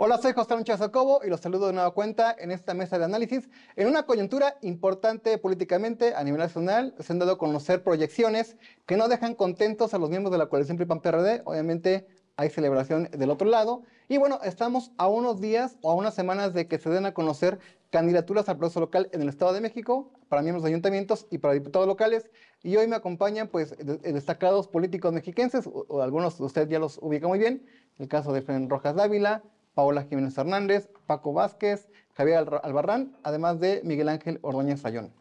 Hola, soy José Ancho y los saludo de nueva cuenta en esta mesa de análisis. En una coyuntura importante políticamente a nivel nacional, se han dado a conocer proyecciones que no dejan contentos a los miembros de la coalición PRI-PAN-PRD. Obviamente hay celebración del otro lado. Y bueno, estamos a unos días o a unas semanas de que se den a conocer candidaturas al proceso local en el Estado de México para miembros de ayuntamientos y para diputados locales. Y hoy me acompañan pues destacados políticos mexiquenses, o, algunos de ustedes ya los ubican muy bien, el caso de Fren Rojas Dávila, Paola Jiménez Hernández, Paco Vázquez, Javier Albarrán, además de Miguel Ángel Ordóñez Sayón.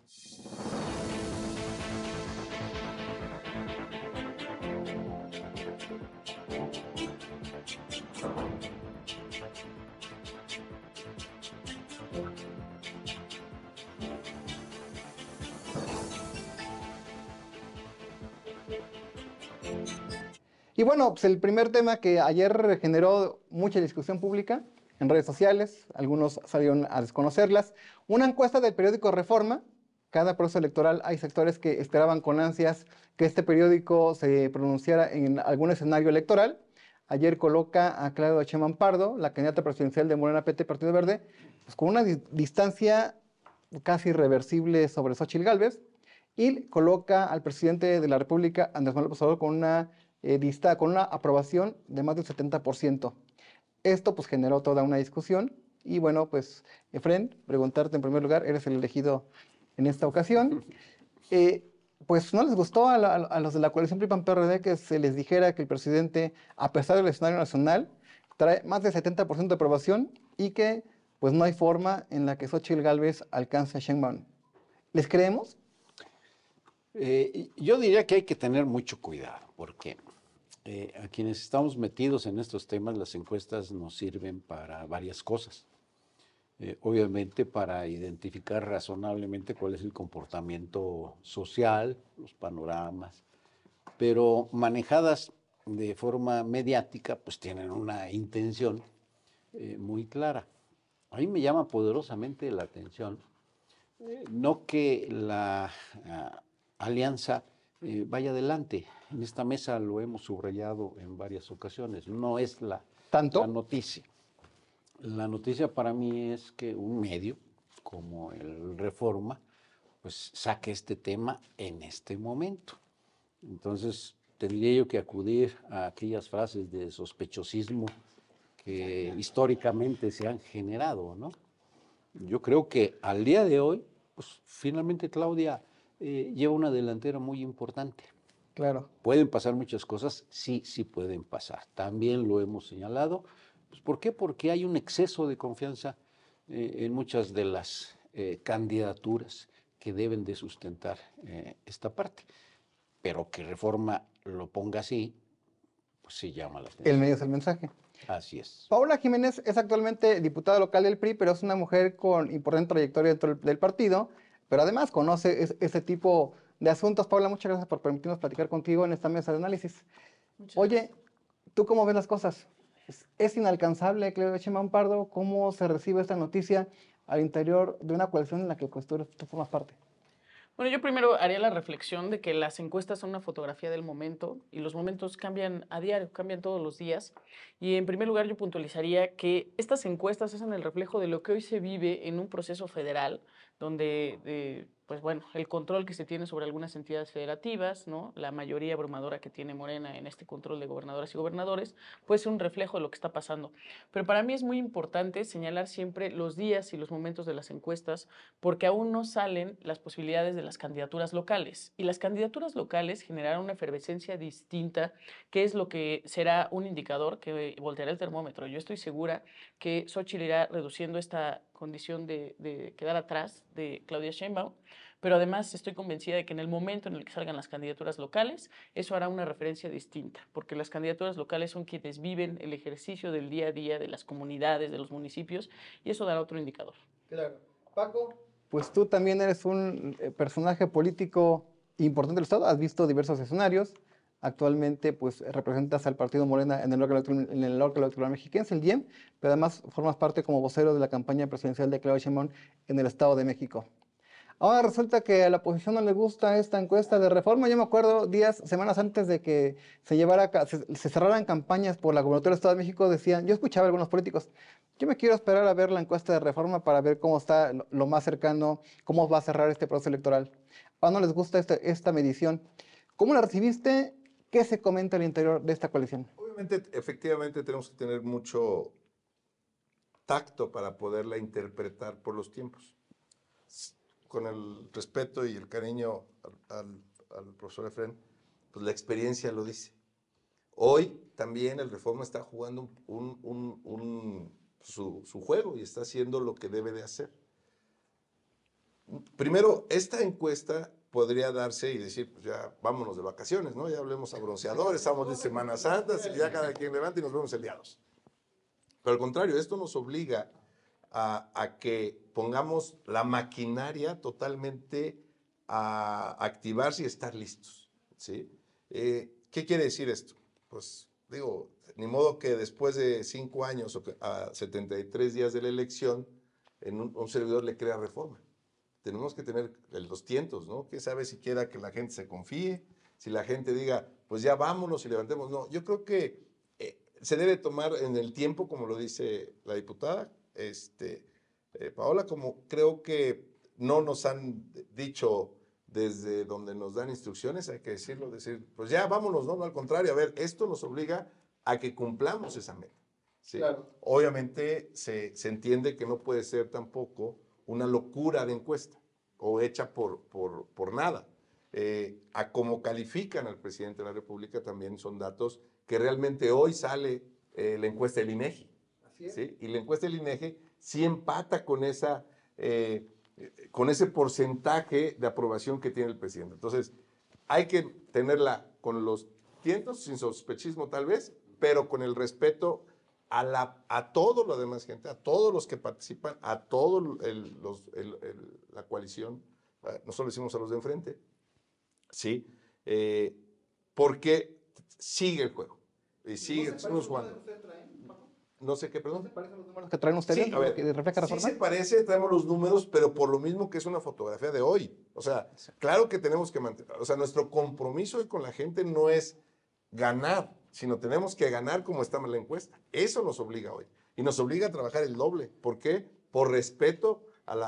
Y bueno, pues el primer tema que ayer generó mucha discusión pública en redes sociales, algunos salieron a desconocerlas, una encuesta del periódico Reforma, cada proceso electoral hay sectores que esperaban con ansias que este periódico se pronunciara en algún escenario electoral. Ayer coloca a Claudio Cheman Pardo, la candidata presidencial de Morena PT Partido Verde, pues con una distancia casi irreversible sobre Xochitl Gálvez y coloca al presidente de la República, Andrés Manuel Obrador, con una eh, dista con una aprobación de más del 70%. Esto pues generó toda una discusión y bueno, pues Efren, preguntarte en primer lugar, eres el elegido en esta ocasión. Eh, pues no les gustó a, los de la coalición pri prd que se les dijera que el presidente, a pesar del escenario nacional, trae más del 70% de aprobación y que pues no hay forma en la que Xochitl Galvez alcance a Sheinbaum. ¿Les creemos? Eh, yo diría que hay que tener mucho cuidado, porque eh, a quienes estamos metidos en estos temas, las encuestas nos sirven para varias cosas. Eh, obviamente para identificar razonablemente cuál es el comportamiento social, los panoramas, pero manejadas de forma mediática, pues tienen una intención eh, muy clara. A mí me llama poderosamente la atención, no que la ah, alianza eh, vaya adelante. En esta mesa lo hemos subrayado en varias ocasiones. No es la, ¿Tanto? noticia. La noticia para mí es que un medio como el Reforma pues saque este tema en este momento. Entonces tendría yo que acudir a aquellas frases de sospechosismo que históricamente se han generado, ¿no? Yo creo que al día de hoy, pues finalmente Claudia eh, lleva una delantera muy importante. Claro. Pueden pasar muchas cosas, sí, sí pueden pasar. También lo hemos señalado. Pues, ¿Por qué? Porque hay un exceso de confianza eh, en muchas de las eh, candidaturas que deben de sustentar esta parte. Pero que reforma lo ponga así, pues sí llama la atención. El medio es el mensaje. Así es. Paula Jiménez es actualmente diputada local del PRI, pero es una mujer con importante trayectoria dentro del partido pero además conoce ese tipo de asuntos. Paula, muchas gracias por permitirnos platicar contigo en esta mesa de análisis. Oye, ¿tú cómo ves las cosas? ¿Es, inalcanzable, Cleo Echeman Pardo? ¿Cómo se recibe esta noticia al interior de una coalición en la que tú formas parte? Bueno, yo primero haría la reflexión de que las encuestas son una fotografía del momento y los momentos cambian a diario, cambian todos los días. Y en primer lugar yo puntualizaría que estas encuestas hacen el reflejo de lo que hoy se vive en un proceso federal donde, eh, pues bueno, el control que se tiene sobre algunas entidades federativas, ¿no? la mayoría abrumadora que tiene Morena en este control de gobernadoras y gobernadores, puede ser un reflejo de lo que está pasando. Pero para mí es muy importante señalar siempre los días y los momentos de las encuestas, porque aún no salen las posibilidades de las candidaturas locales. Y las candidaturas locales generarán una efervescencia distinta, que es lo que será un indicador que volteará el termómetro. Yo estoy segura que Xochitl irá reduciendo esta condición de, quedar atrás de Claudia Sheinbaum, pero además estoy convencida de que en el momento en el que salgan las candidaturas locales, eso hará una referencia distinta, porque las candidaturas locales son quienes viven el ejercicio del día a día de las comunidades, de los municipios, y eso dará otro indicador. Claro. Paco. Pues tú también eres un eh, personaje político importante del Estado, has visto diversos escenarios, actualmente pues representas al Partido Morena en el órgano electoral, en el mexiquense, el e pero además formas parte como vocero de la campaña presidencial de Claudia Sheinbaum en el Estado de México. Ahora resulta que a la oposición no le gusta esta encuesta de reforma. Yo me acuerdo días, semanas antes de que se llevara, se, cerraran campañas por la gubernatura del Estado de México, decían, yo escuchaba a algunos políticos, yo me quiero esperar a ver la encuesta de reforma para ver cómo está lo, más cercano, cómo va a cerrar este proceso electoral. Ahora no les gusta este, esta medición. ¿Cómo la recibiste ¿Qué se comenta al interior de esta coalición? Obviamente, efectivamente, tenemos que tener mucho tacto para poderla interpretar por los tiempos. Con el respeto y el cariño al, profesor Efren, pues la experiencia lo dice. Hoy también el Reforma está jugando su, su juego y está haciendo lo que debe de hacer. Primero, esta encuesta podría darse y decir, pues ya vámonos de vacaciones, ¿no? Ya hablemos a bronceadores, estamos de Semana Santa, y ya cada quien levanta y nos vemos aliados. Pero al contrario, esto nos obliga a, que pongamos la maquinaria totalmente a activarse y estar listos, ¿sí? Eh, ¿Qué quiere decir esto? Pues digo, ni modo que después de cinco años o a 73 días de la elección, en un servidor le crea reforma tenemos que tener el 200, ¿no? ¿Qué sabe siquiera que la gente se confíe? Si la gente diga, pues ya vámonos y levantemos. No, yo creo que eh, se debe tomar en el tiempo, como lo dice la diputada, este, eh, Paola, como creo que no nos han dicho desde donde nos dan instrucciones, hay que decirlo, decir, pues ya vámonos, no, no al contrario, a ver, esto nos obliga a que cumplamos esa meta. Obviamente se, se entiende que no puede ser tampoco una locura de encuesta o hecha por, por, por nada. Eh, a cómo califican al presidente de la República también son datos que realmente hoy sale eh, la encuesta del INEGI. E ¿sí? Y la encuesta del INEGI e sí empata con, esa, eh, con ese porcentaje de aprobación que tiene el presidente. Entonces, hay que tenerla con los tientos, sin sospechismo tal vez, pero con el respeto a, la, a toda la demás gente, a todos los que participan, a toda la coalición. Eh, nosotros decimos a los de enfrente, ¿sí? Eh, porque sigue el juego. Y sigue, ¿No jugando. No sé qué, perdón. parecen los números que traen ustedes? Sí, a ver, que refleja Sí se parece, traemos los números, pero por lo mismo que es una fotografía de hoy. O sea, claro que tenemos que mantener, o sea, nuestro compromiso con la gente no es ganar, sino tenemos que ganar como está en la encuesta. Eso nos obliga hoy. Y nos obliga a trabajar el doble. ¿Por qué? Por respeto al,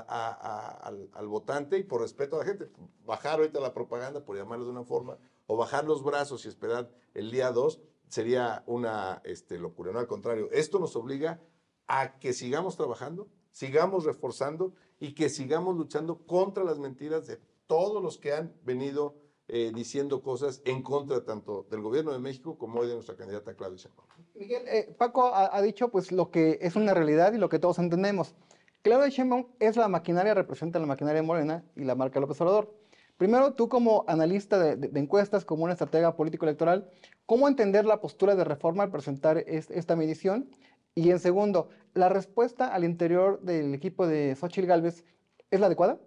votante y por respeto a la gente. Bajar ahorita la propaganda, por llamarlo de una forma, o bajar los brazos y esperar el día 2 sería una este, locura. No, al contrario, esto nos obliga a que sigamos trabajando, sigamos reforzando y que sigamos luchando contra las mentiras de todos los que han venido eh, diciendo cosas en contra tanto del gobierno de México como de nuestra candidata Claudia Sheinbaum. Miguel, eh, Paco ha, dicho pues lo que es una realidad y lo que todos entendemos. Claudia Sheinbaum es la maquinaria, representa la maquinaria morena y la marca López Obrador. Primero, tú como analista de, encuestas, como una estratega político-electoral, ¿cómo entender la postura de reforma al presentar esta medición? Y en segundo, ¿la respuesta al interior del equipo de Xochitl Gálvez es la adecuada?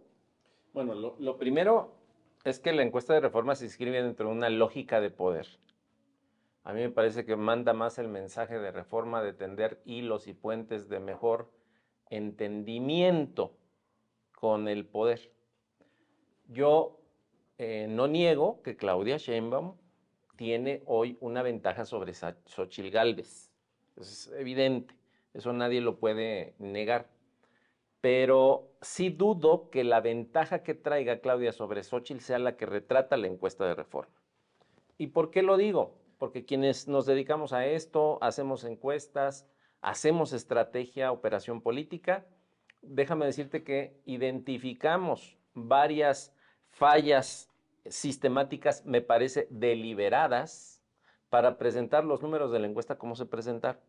Bueno, lo primero es que la encuesta de reforma se inscribe dentro de una lógica de poder. A mí me parece que manda más el mensaje de reforma de tender hilos y puentes de mejor entendimiento con el poder. Yo eh, no niego que Claudia Sheinbaum tiene hoy una ventaja sobre Xochitl Galvez. es evidente, eso nadie lo puede negar pero sí dudo que la ventaja que traiga Claudia sobre Xochitl sea la que retrata la encuesta de reforma. ¿Y por qué lo digo? Porque quienes nos dedicamos a esto, hacemos encuestas, hacemos estrategia, operación política, déjame decirte que identificamos varias fallas sistemáticas, me parece, deliberadas para presentar los números de la encuesta como se presentar.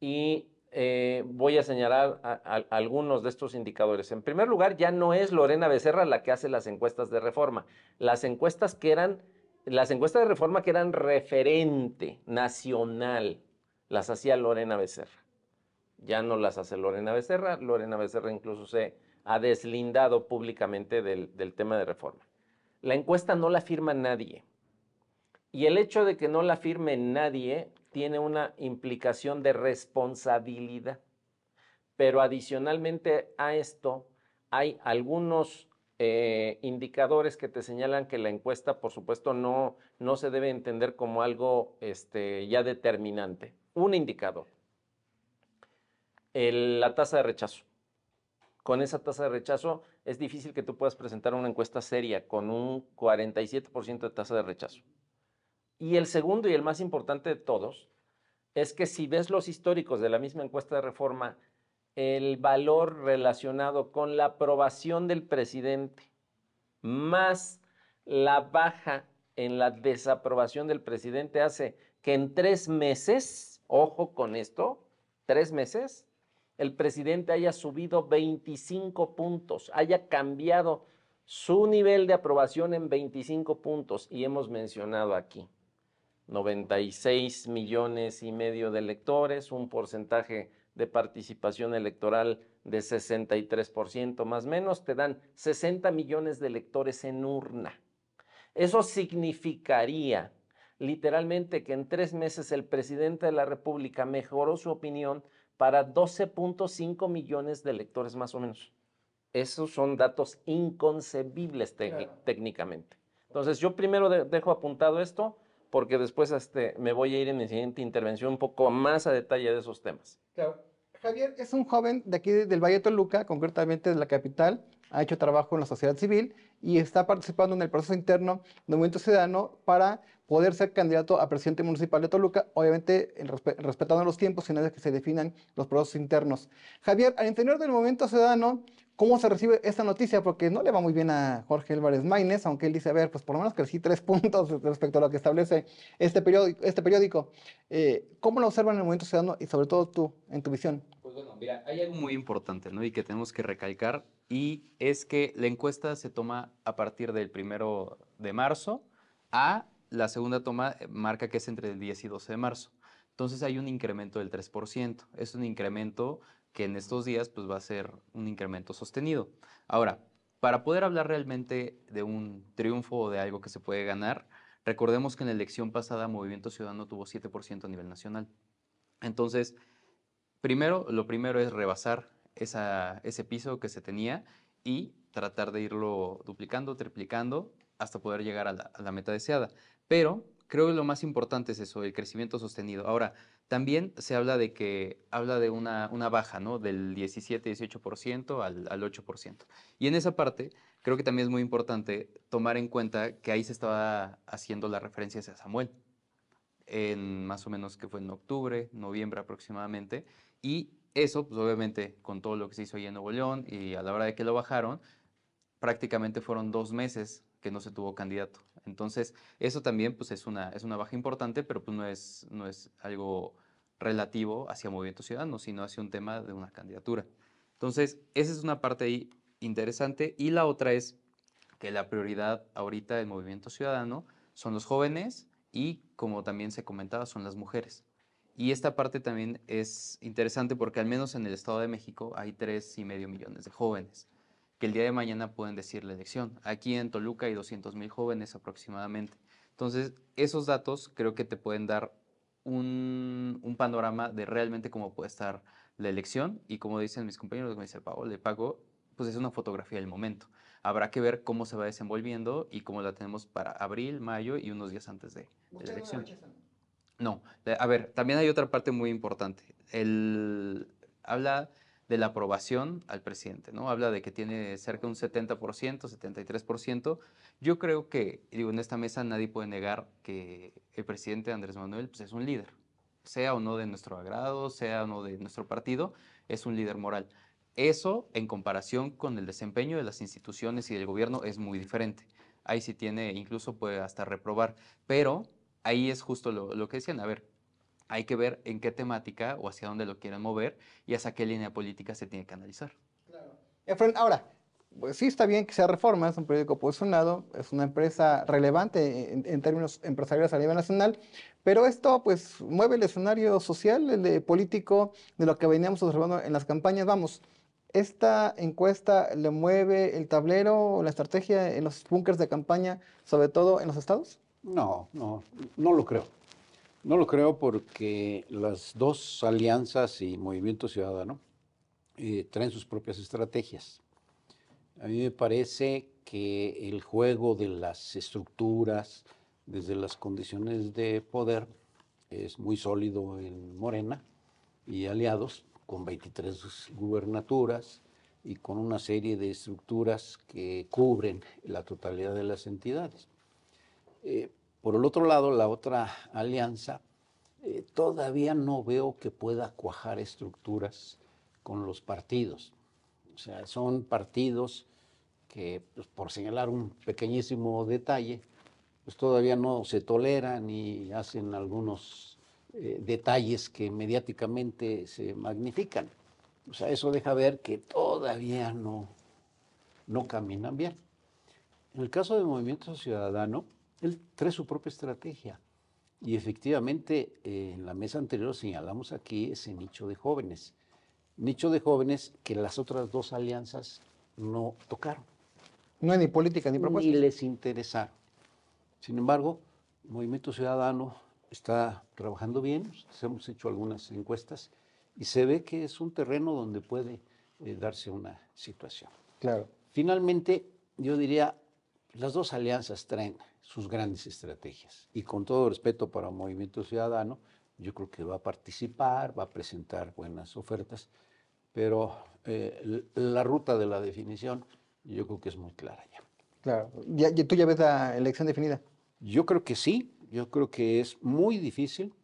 Y eh, voy a señalar algunos de estos indicadores. En primer lugar, ya no es Lorena Becerra la que hace las encuestas de reforma. Las encuestas que eran, las encuestas de reforma que eran referente nacional, las hacía Lorena Becerra. Ya no las hace Lorena Becerra. Lorena Becerra incluso se ha deslindado públicamente del tema de reforma. La encuesta no la firma nadie. Y el hecho de que no la firme nadie tiene una implicación de responsabilidad. Pero adicionalmente a esto, hay algunos eh, indicadores que te señalan que la encuesta, por supuesto, no, no se debe entender como algo este, ya determinante. Un indicador, la tasa de rechazo. Con esa tasa de rechazo es difícil que tú puedas presentar una encuesta seria con un 47% de tasa de rechazo. Y el segundo y el más importante de todos es que si ves los históricos de la misma encuesta de reforma, el valor relacionado con la aprobación del presidente más la baja en la desaprobación del presidente hace que en tres meses, ojo con esto, tres meses, el presidente haya subido 25 puntos, haya cambiado su nivel de aprobación en 25 puntos y hemos mencionado aquí 96 millones y medio de electores, un porcentaje de participación electoral de 63% más menos, te dan 60 millones de electores en urna. Eso significaría literalmente que en tres meses el presidente de la República mejoró su opinión para 12.5 millones de electores más o menos. Esos son datos inconcebibles técnicamente. Entonces yo primero dejo apuntado esto porque después este, me voy a ir en mi siguiente intervención un poco más a detalle de esos temas. Claro. Javier es un joven de aquí del Valle de Toluca, concretamente de la capital, ha hecho trabajo en la sociedad civil y está participando en el proceso interno del Movimiento Ciudadano para poder ser candidato a presidente municipal de Toluca, obviamente respetando los tiempos y nada que se definan los procesos internos. Javier, al interior del Movimiento Ciudadano cómo se recibe esta noticia, porque no le va muy bien a Jorge Álvarez Maínez, aunque él dice, a ver, pues por lo menos crecí tres puntos respecto a lo que establece este periódico. Este periódico. Eh, ¿Cómo lo observan en el movimiento ciudadano y sobre todo tú, en tu visión? Pues bueno, mira, hay algo muy importante, ¿no? Y que tenemos que recalcar, y es que la encuesta se toma a partir del primero de marzo a la segunda toma eh, marca que es entre el 10 y 12 de marzo. Entonces hay un incremento del 3%. Es un incremento que en estos días pues, va a ser un incremento sostenido. Ahora, para poder hablar realmente de un triunfo o de algo que se puede ganar, recordemos que en la elección pasada Movimiento Ciudadano tuvo 7% a nivel nacional. Entonces, primero, lo primero es rebasar ese piso que se tenía y tratar de irlo duplicando, triplicando, hasta poder llegar a la, meta deseada. Pero creo que lo más importante es eso, el crecimiento sostenido. Ahora, también se habla de que habla de una, baja, ¿no? Del 17-18% al, al 8%. Y en esa parte, creo que también es muy importante tomar en cuenta que ahí se estaba haciendo la referencia hacia Samuel, en más o menos que fue en octubre, noviembre aproximadamente, y eso, pues obviamente, con todo lo que se hizo ahí en Nuevo León y a la hora de que lo bajaron, prácticamente fueron dos meses que no se tuvo candidato. Entonces, eso también pues, es, una, es una baja importante, pero pues, no, es, no es algo relativo hacia Movimiento Ciudadano, sino hacia un tema de una candidatura. Entonces, esa es una parte ahí interesante. Y la otra es que la prioridad ahorita del Movimiento Ciudadano son los jóvenes y, como también se comentaba, son las mujeres. Y esta parte también es interesante porque al menos en el Estado de México hay tres y medio millones de jóvenes que el día de mañana pueden decir la elección. Aquí en Toluca hay 200 mil jóvenes aproximadamente. Entonces, esos datos creo que te pueden dar un, panorama de realmente cómo puede estar la elección y como dicen mis compañeros, como dice pablo le pago, pues es una fotografía del momento. Habrá que ver cómo se va desenvolviendo y cómo la tenemos para abril, mayo y unos días antes de, la elección. No, eh, a ver, también hay otra parte muy importante. El, habla de la aprobación al presidente, ¿no? Habla de que tiene cerca de un 70%, 73%. Yo creo que, digo, en esta mesa nadie puede negar que el presidente Andrés Manuel pues, es un líder, sea o no de nuestro agrado, sea o no de nuestro partido, es un líder moral. Eso, en comparación con el desempeño de las instituciones y del gobierno, es muy diferente. Ahí sí tiene, incluso puede hasta reprobar, pero ahí es justo lo, lo que decían, a ver, hay que ver en qué temática o hacia dónde lo quieren mover y hacia qué línea política se tiene que analizar. Claro. ahora, pues sí está bien que sea Reforma, es un periódico posicionado, es una empresa relevante en, términos empresariales a nivel nacional, pero esto pues mueve el escenario social, el, político, de lo que veníamos observando en las campañas. Vamos, ¿esta encuesta le mueve el tablero, la estrategia en los búnkers de campaña, sobre todo en los estados? No, no, no lo creo. No lo creo porque las dos alianzas y Movimiento Ciudadano eh, traen sus propias estrategias. A mí me parece que el juego de las estructuras, desde las condiciones de poder, es muy sólido en Morena y aliados, con 23 gubernaturas y con una serie de estructuras que cubren la totalidad de las entidades. Eh, por el otro lado, la otra alianza, eh, todavía no veo que pueda cuajar estructuras con los partidos. O sea, son partidos que, pues, por señalar un pequeñísimo detalle, pues todavía no se toleran y hacen algunos eh, detalles que mediáticamente se magnifican. O sea, eso deja ver que todavía no, no caminan bien. En el caso del Movimiento Ciudadano, él trae su propia estrategia. Y efectivamente, eh, en la mesa anterior señalamos aquí ese nicho de jóvenes. Nicho de jóvenes que las otras dos alianzas no tocaron. No hay ni política ni propuesta. Ni les interesa. Sin embargo, Movimiento Ciudadano está trabajando bien, hemos hecho algunas encuestas y se ve que es un terreno donde puede eh, darse una situación. Claro. Finalmente, yo diría, las dos alianzas traen sus grandes estrategias. Y con todo respeto para Movimiento Ciudadano, yo creo que va a participar, va a presentar buenas ofertas, pero eh, la ruta de la definición yo creo que es muy clara ya. Claro, ¿Ya, ¿tú ya ves la elección definida? Yo creo que sí, yo creo que es muy difícil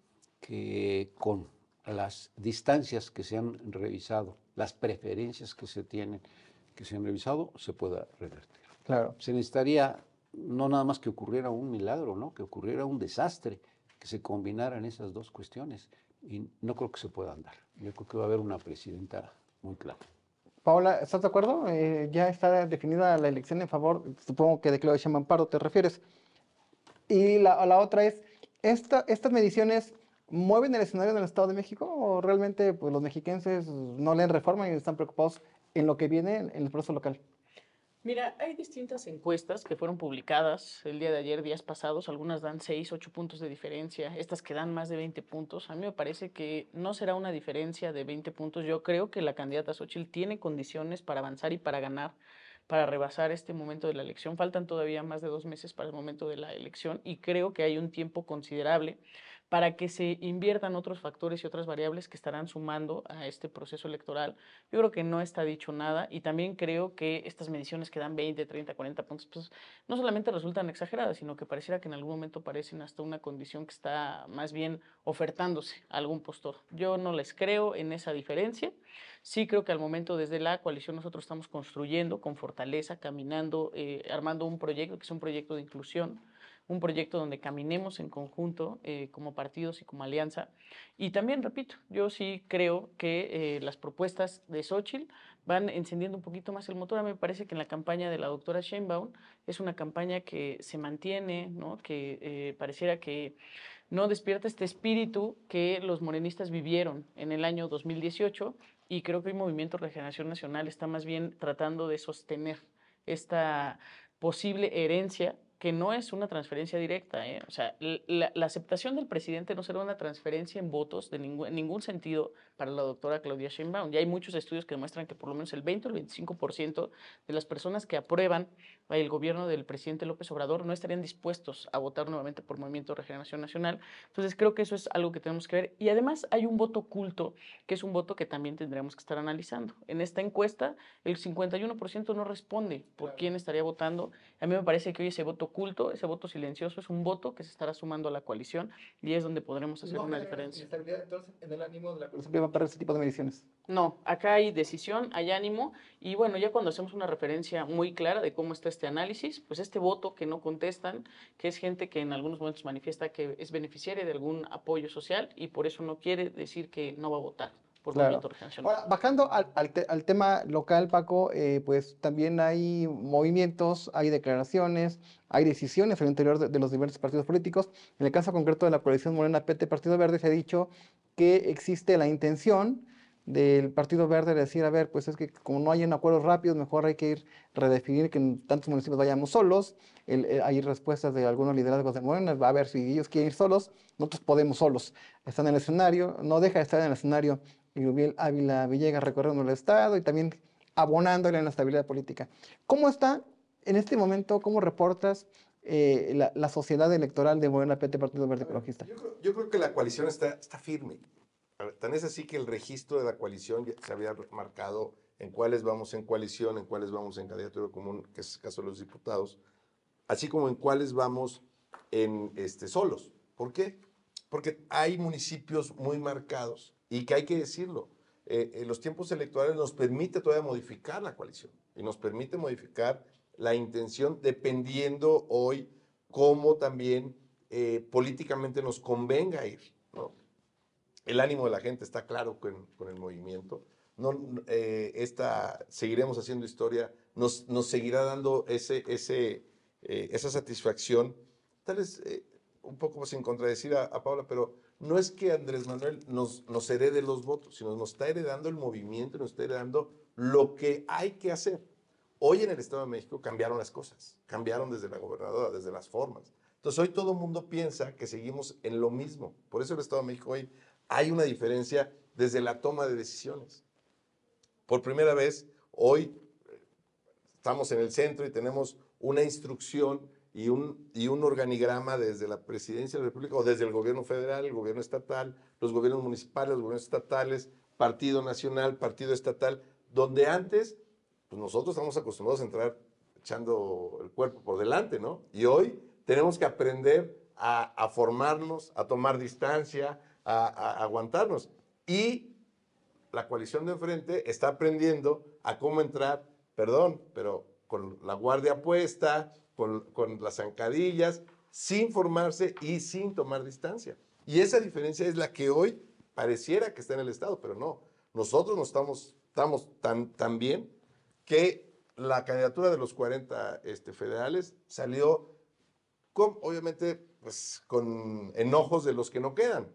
que con las distancias que se han revisado, las preferencias que se tienen, que se han revisado, se pueda revertir. Claro. Se necesitaría no nada más que ocurriera un milagro, ¿no? que ocurriera un desastre, que se combinaran esas dos cuestiones. Y no creo que se pueda andar. Yo creo que va a haber una presidenta muy clara. Paola, ¿estás de acuerdo? Eh, ya está definida la elección en favor, supongo que de Claudia Sheinbaum te refieres. Y la, otra es, ¿estas mediciones mueven el escenario del Estado de México o realmente pues, los mexiquenses no leen reforma y están preocupados en lo que viene en el proceso local? Mira, hay distintas encuestas que fueron publicadas el día de ayer, días pasados. Algunas dan 6, 8 puntos de diferencia, estas que dan más de 20 puntos. A mí me parece que no será una diferencia de 20 puntos. Yo creo que la candidata Xochitl tiene condiciones para avanzar y para ganar, para rebasar este momento de la elección. Faltan todavía más de dos meses para el momento de la elección y creo que hay un tiempo considerable para que se inviertan otros factores y otras variables que estarán sumando a este proceso electoral. Yo creo que no está dicho nada y también creo que estas mediciones que dan 20, 30, 40 puntos, pues no solamente resultan exageradas, sino que pareciera que en algún momento parecen hasta una condición que está más bien ofertándose a algún postor. Yo no les creo en esa diferencia. Sí creo que al momento desde la coalición nosotros estamos construyendo con fortaleza, caminando, eh, armando un proyecto que es un proyecto de inclusión un proyecto donde caminemos en conjunto eh, como partidos y como alianza. Y también, repito, yo sí creo que eh, las propuestas de Xochitl van encendiendo un poquito más el motor. A mí me parece que en la campaña de la doctora Sheinbaum es una campaña que se mantiene, ¿no? que eh, pareciera que no despierta este espíritu que los morenistas vivieron en el año 2018 y creo que el Movimiento Regeneración Nacional está más bien tratando de sostener esta posible herencia que no es una transferencia directa. ¿eh? O sea, la, aceptación del presidente no será una transferencia en votos de ningún, en ningún sentido, para la doctora Claudia Sheinbaum. Y hay muchos estudios que demuestran que por lo menos el 20 o el 25% de las personas que aprueban el gobierno del presidente López Obrador no estarían dispuestos a votar nuevamente por Movimiento de Regeneración Nacional. Entonces creo que eso es algo que tenemos que ver. Y además hay un voto oculto, que es un voto que también tendremos que estar analizando. En esta encuesta, el 51% no responde por quién estaría votando. A mí me parece que hoy ese voto oculto, ese voto silencioso, es un voto que se estará sumando a la coalición y es donde podremos hacer una eh, diferencia. Entonces, en el ánimo de la para ese tipo de mediciones. No, acá hay decisión, hay ánimo y bueno, ya cuando hacemos una referencia muy clara de cómo está este análisis, pues este voto que no contestan, que es gente que en algunos momentos manifiesta que es beneficiaria de algún apoyo social y por eso no quiere decir que no va a votar por Ahora, bajando al, tema local, Paco, eh, pues también hay movimientos, hay declaraciones, hay decisiones al interior de, los diversos partidos políticos. En el caso concreto de la coalición Morena PT Partido Verde se ha dicho que existe la intención del Partido Verde de decir, a ver, pues es que como no hay un acuerdo rápido, mejor hay que ir redefinir que en tantos municipios vayamos solos. Eh, hay respuestas de algunos liderazgos de Morena, va a ver si ellos quieren ir solos, nosotros podemos solos. Están en el escenario, no deja de estar en el escenario Yubiel Ávila Villegas recorriendo el Estado y también abonándole en la estabilidad política. ¿Cómo está en este momento, cómo reportas eh, la, sociedad electoral de Morena PT Partido Verde Ecologista? Yo creo, que la coalición está, está firme. tan es así que el registro de la coalición ya se había marcado en cuáles vamos en coalición, en cuáles vamos en candidatura común, que es el caso de los diputados, así como en cuáles vamos en este, solos. ¿Por qué? Porque hay municipios muy marcados y que hay que decirlo, eh, eh, los tiempos electorales nos permite todavía modificar la coalición y nos permite modificar la intención dependiendo hoy cómo también eh, políticamente nos convenga ir. El ánimo de la gente está claro con, con el movimiento. No, eh, esta, seguiremos haciendo historia, nos, nos seguirá dando ese, ese, esa satisfacción, tal vez un poco sin contradecir a Paula, pero no es que Andrés Manuel nos, herede los votos, sino nos está heredando el movimiento, nos está heredando lo que hay que hacer. Hoy en el Estado de México cambiaron las cosas, cambiaron desde la gobernadora, desde las formas. Entonces hoy todo el mundo piensa que seguimos en lo mismo. Por eso en el Estado de México hoy hay una diferencia desde la toma de decisiones. Por primera vez, hoy eh, estamos en el centro y tenemos una instrucción y un, y un organigrama desde la presidencia de la República o desde el gobierno federal, el gobierno estatal, los gobiernos municipales, los gobiernos estatales, partido nacional, partido estatal, donde antes pues nosotros estamos acostumbrados a entrar echando el cuerpo por delante, ¿no? Y hoy tenemos que aprender a, formarnos, a tomar distancia, a, aguantarnos. Y la coalición de enfrente está aprendiendo a cómo entrar, perdón, pero con la guardia puesta, con, las zancadillas, sin formarse y sin tomar distancia. Y esa diferencia es la que hoy pareciera que está en el Estado, pero no. Nosotros no estamos, estamos tan, tan bien que la candidatura de los 40 este, federales salió, con, obviamente, pues, con enojos de los que no quedan.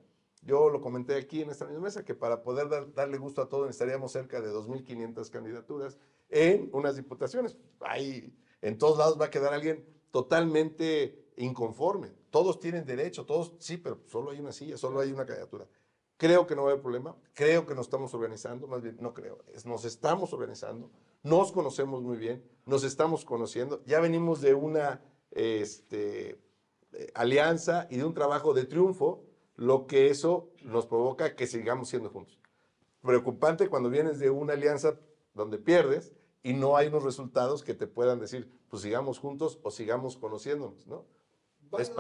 Yo lo comenté aquí en esta misma mesa, que para poder darle gusto a todos necesitaríamos cerca de 2.500 candidaturas en unas diputaciones. Hay en todos lados va a quedar alguien totalmente inconforme. Todos tienen derecho, todos, sí, pero solo hay una silla, solo hay una candidatura. Creo que no va a haber problema, creo que nos estamos organizando, más bien, no creo, nos estamos organizando, nos conocemos muy bien, nos estamos conociendo, ya venimos de una este, eh, alianza y de un trabajo de triunfo, lo que eso nos provoca que sigamos siendo juntos. Preocupante cuando vienes de una alianza donde pierdes y no hay unos resultados que te puedan decir, pues sigamos juntos o sigamos conociéndonos, ¿no? es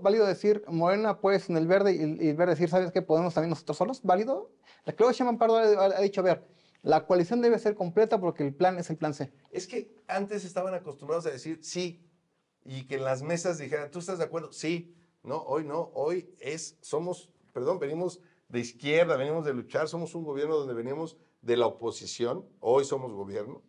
válido decir, Morena, pues, en el verde y, y verde decir, ¿sabes qué? Podemos también nosotros solos, válido. La Claudia Sheinbaum Pardo ha, ha dicho, a ver, la coalición debe ser completa porque el plan es el plan C. Es que antes estaban acostumbrados a decir sí y que en las mesas dijeran, ¿tú estás de acuerdo? Sí, no, hoy no, hoy es, somos, perdón, venimos de izquierda, venimos de luchar, somos un gobierno donde venimos de la oposición, hoy somos gobierno,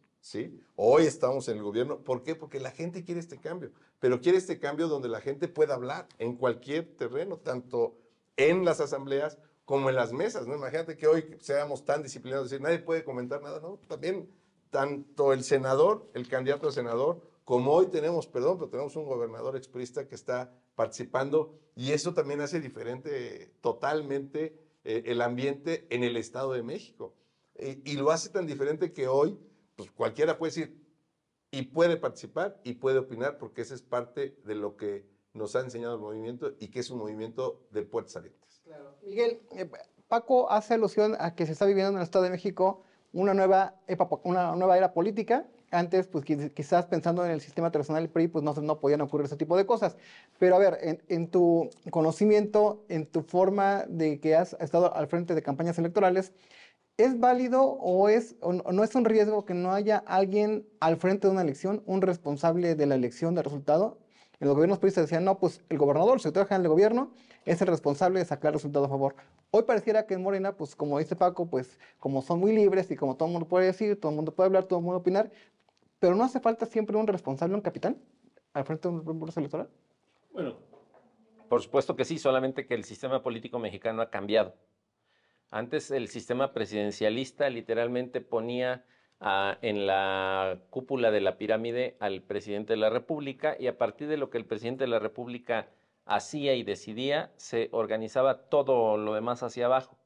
Hoy estamos en el gobierno. ¿Por qué? Porque la gente quiere este cambio, pero quiere este cambio donde la gente pueda hablar en cualquier terreno, tanto en las asambleas como en las mesas, ¿no? Imagínate que hoy seamos tan disciplinados, decir, nadie puede comentar nada, ¿no? También tanto el senador, el candidato a senador, como hoy tenemos, perdón, pero tenemos un gobernador exprista que está participando y eso también hace diferente totalmente eh, el ambiente en el Estado de México. y lo hace tan diferente que hoy pues cualquiera puede decir y puede participar y puede opinar porque esa es parte de lo que nos ha enseñado el movimiento y que es un movimiento de puertas abiertas. Claro. Miguel, eh, Paco hace alusión a que se está viviendo en el Estado de México una nueva, una nueva era política. Antes, pues quizás pensando en el sistema tradicional del PRI, pues no, no podían ocurrir ese tipo de cosas. Pero a ver, en, en tu conocimiento, en tu forma de que has estado al frente de campañas electorales, ¿Es válido o, es, no es un riesgo que no haya alguien al frente de una elección, un responsable de la elección del resultado? En los gobiernos países decían, no, pues el gobernador, el secretario general del gobierno, es el responsable de sacar el resultado a favor. Hoy pareciera que en Morena, pues como dice Paco, pues como son muy libres y como todo el mundo puede decir, todo el mundo puede hablar, todo el mundo opinar, pero no hace falta siempre un responsable, un capitán, al frente de un proceso electoral. Bueno, por supuesto que sí, solamente que el sistema político mexicano ha cambiado. Antes el sistema presidencialista literalmente ponía ah, en la cúpula de la pirámide al presidente de la República y a partir de lo que el presidente de la República hacía y decidía, se organizaba todo lo demás hacia abajo.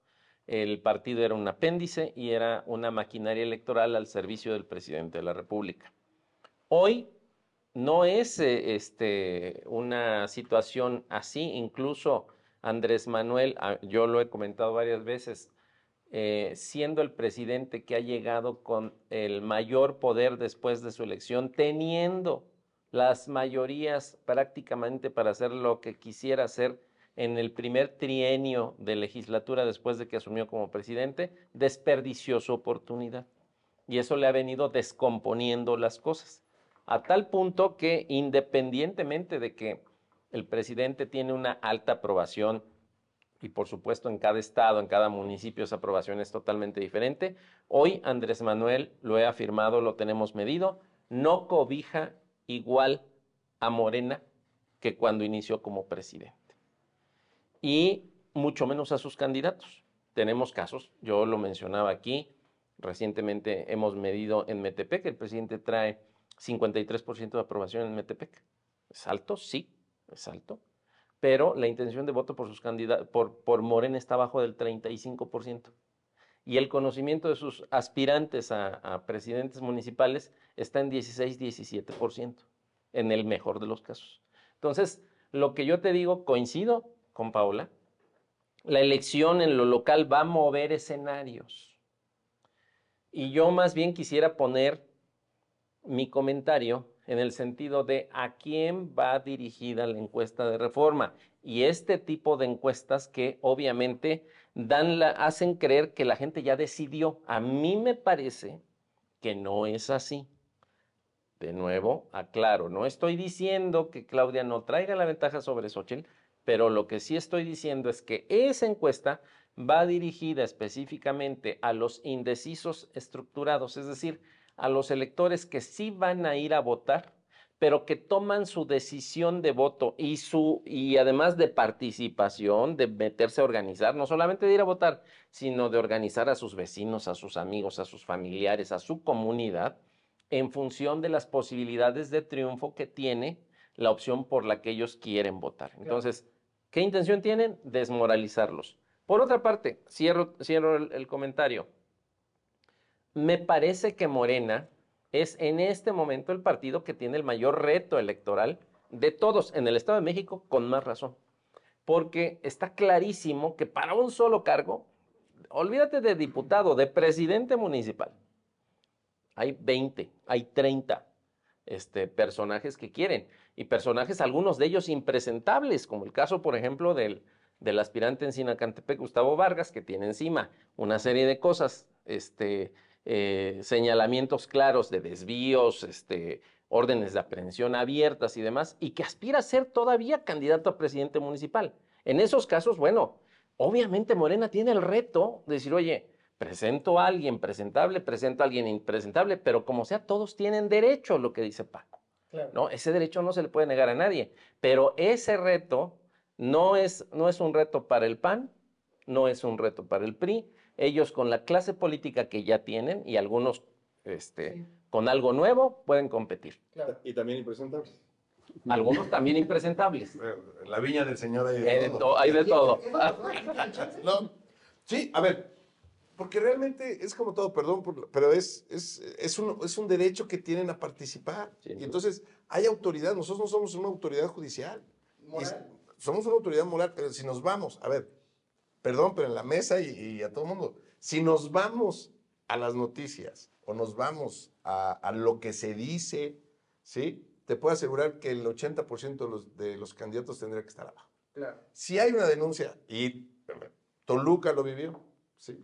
El partido era un apéndice y era una maquinaria electoral al servicio del presidente de la República. Hoy no es eh, este, una situación así, incluso Andrés Manuel, ah, yo lo he comentado varias veces, eh, siendo el presidente que ha llegado con el mayor poder después de su elección, teniendo las mayorías prácticamente para hacer lo que quisiera hacer en el primer trienio de legislatura después de que asumió como presidente, desperdició su oportunidad. Y eso le ha venido descomponiendo las cosas. A tal punto que independientemente de que el presidente tiene una alta aprobación y por supuesto en cada estado, en cada municipio esa aprobación es totalmente diferente. Hoy Andrés Manuel, lo he afirmado, lo tenemos medido, no cobija igual a Morena que cuando inició como presidente. Y mucho menos a sus candidatos. Tenemos casos, yo lo mencionaba aquí, recientemente hemos medido en Metepec, el presidente trae 53% de aprobación en Metepec. ¿Es alto? Sí, es alto, pero la intención de voto por, sus por, por Morena está abajo del 35%. Y el conocimiento de sus aspirantes a, a presidentes municipales está en 16-17%, en el mejor de los casos. Entonces, lo que yo te digo, coincido con Paola, la elección en lo local va a mover escenarios. Y yo más bien quisiera poner mi comentario en el sentido de a quién va dirigida la encuesta de reforma. Y este tipo de encuestas que obviamente hacen creer que la gente ya decidió. A mí me parece que no es así. De nuevo, aclaro, no estoy diciendo que Claudia no traiga la ventaja sobre Xochitl, pero lo que sí estoy diciendo es que esa encuesta va dirigida específicamente a los indecisos estructurados, es decir, a los electores que sí van a ir a votar, pero que toman su decisión de voto y su y además de participación, de meterse a organizar, no solamente de ir a votar, sino de organizar a sus vecinos, a sus amigos, a sus familiares, a su comunidad en función de las posibilidades de triunfo que tiene la opción por la que ellos quieren votar. Entonces, ¿qué intención tienen? Desmoralizarlos. Por otra parte, cierro, cierro el comentario me parece que Morena es en este momento el partido que tiene el mayor reto electoral de todos en el Estado de México, con más razón. Porque está clarísimo que para un solo cargo, olvídate de diputado, de presidente municipal, hay 20, hay 30 este, personajes que quieren. Y personajes, algunos de ellos impresentables, como el caso, por ejemplo, del, del aspirante en Sinacantepec, Gustavo Vargas, que tiene encima una serie de cosas, este, eh, señalamientos claros de desvíos, este, órdenes de aprehensión abiertas y demás, y que aspira a ser todavía candidato a presidente municipal. En esos casos, bueno, obviamente Morena tiene el reto de decir, oye, presento a alguien presentable, presento a alguien impresentable, pero como sea, todos tienen derecho, a lo que dice Paco. ¿no? Ese derecho no se le puede negar a nadie, pero ese reto no es, no es un reto para el PAN, no es un reto para el PRI, ellos con la clase política que ya tienen y algunos este, con algo nuevo pueden competir. Y también impresentables. Algunos también impresentables. Eh, la viña del señor eh, hay de, todo. Hay de todo. Sí, a ver, porque realmente es como todo, perdón, pero es, es, un, es un derecho que tienen a participar. y entonces hay autoridad, nosotros no somos una autoridad judicial. somos una autoridad moral, pero si nos vamos, a ver, perdón, pero en la mesa y, a todo el mundo. Si nos vamos a las noticias o nos vamos a, lo que se dice, ¿sí? Te puedo asegurar que el 80% de los, de los candidatos tendría que estar abajo. Claro. Si hay una denuncia, y Toluca lo vivió, ¿sí?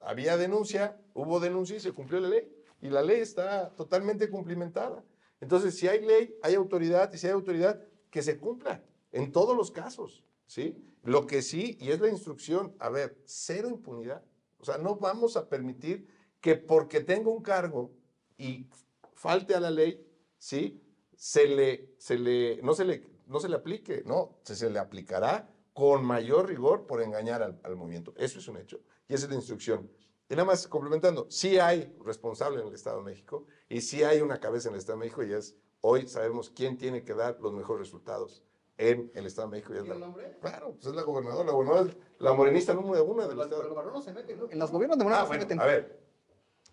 Había denuncia, hubo denuncia y se cumplió la ley. Y la ley está totalmente cumplimentada. Entonces, si hay ley, hay autoridad, y si hay autoridad, que se cumpla en todos los casos, ¿sí? Lo que sí, y es la instrucción, a ver, cero impunidad. O sea, no vamos a permitir que porque tenga un cargo y falte a la ley, ¿sí? Se le, se le, no, se le, no se le aplique, no, se, le aplicará con mayor rigor por engañar al, movimiento. Eso es un hecho y esa es la instrucción. Y nada más complementando, sí hay responsable en el Estado de México y sí hay una cabeza en el Estado de México y es, hoy sabemos quién tiene que dar los mejores resultados en el Estado de México. Claro, pues es la gobernadora, la la morenista número uno del Estado. no se mete, ¿no? En los gobiernos de ah, se A ver,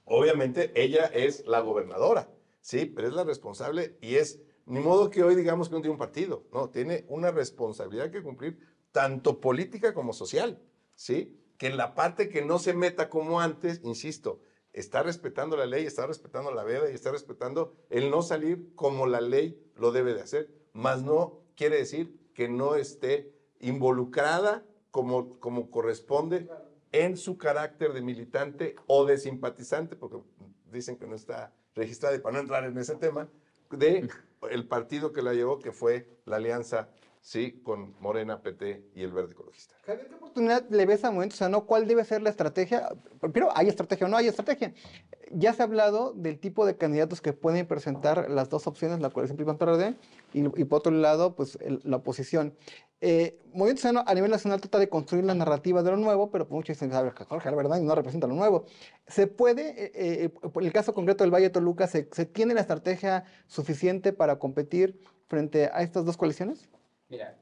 obviamente ella es la gobernadora, sí, pero es la responsable y es, ni modo que hoy digamos que no tiene un partido, no, tiene una responsabilidad que cumplir, tanto política como social, sí, que en la parte que no se meta como antes, insisto, está respetando la ley, está respetando la veda y está respetando el no salir como la ley lo debe de hacer, más no quiere decir que no esté involucrada como, como corresponde en su carácter de militante o de simpatizante, porque dicen que no está registrada y para no entrar en ese tema, de el partido que la llevó, que fue la alianza sí, con Morena, PT y el Verde Ecologista. ¿qué oportunidad le ves a sea, ¿Cuál debe ser la estrategia? Primero, ¿hay estrategia o no hay estrategia? Ya se ha hablado del tipo de candidatos que pueden presentar las dos opciones, la cual coalición PRI contra de y, por otro lado, pues la oposición. Eh, Movimiento Ciudadano a nivel nacional trata de construir la narrativa de lo nuevo, pero pues, muchos dicen, Jorge verdad no representa lo nuevo. Se puede, eh, eh, eh, el caso concreto del Valle de Toluca, ¿se, ¿se tiene la estrategia suficiente para competir frente a estas dos coaliciones? Mira,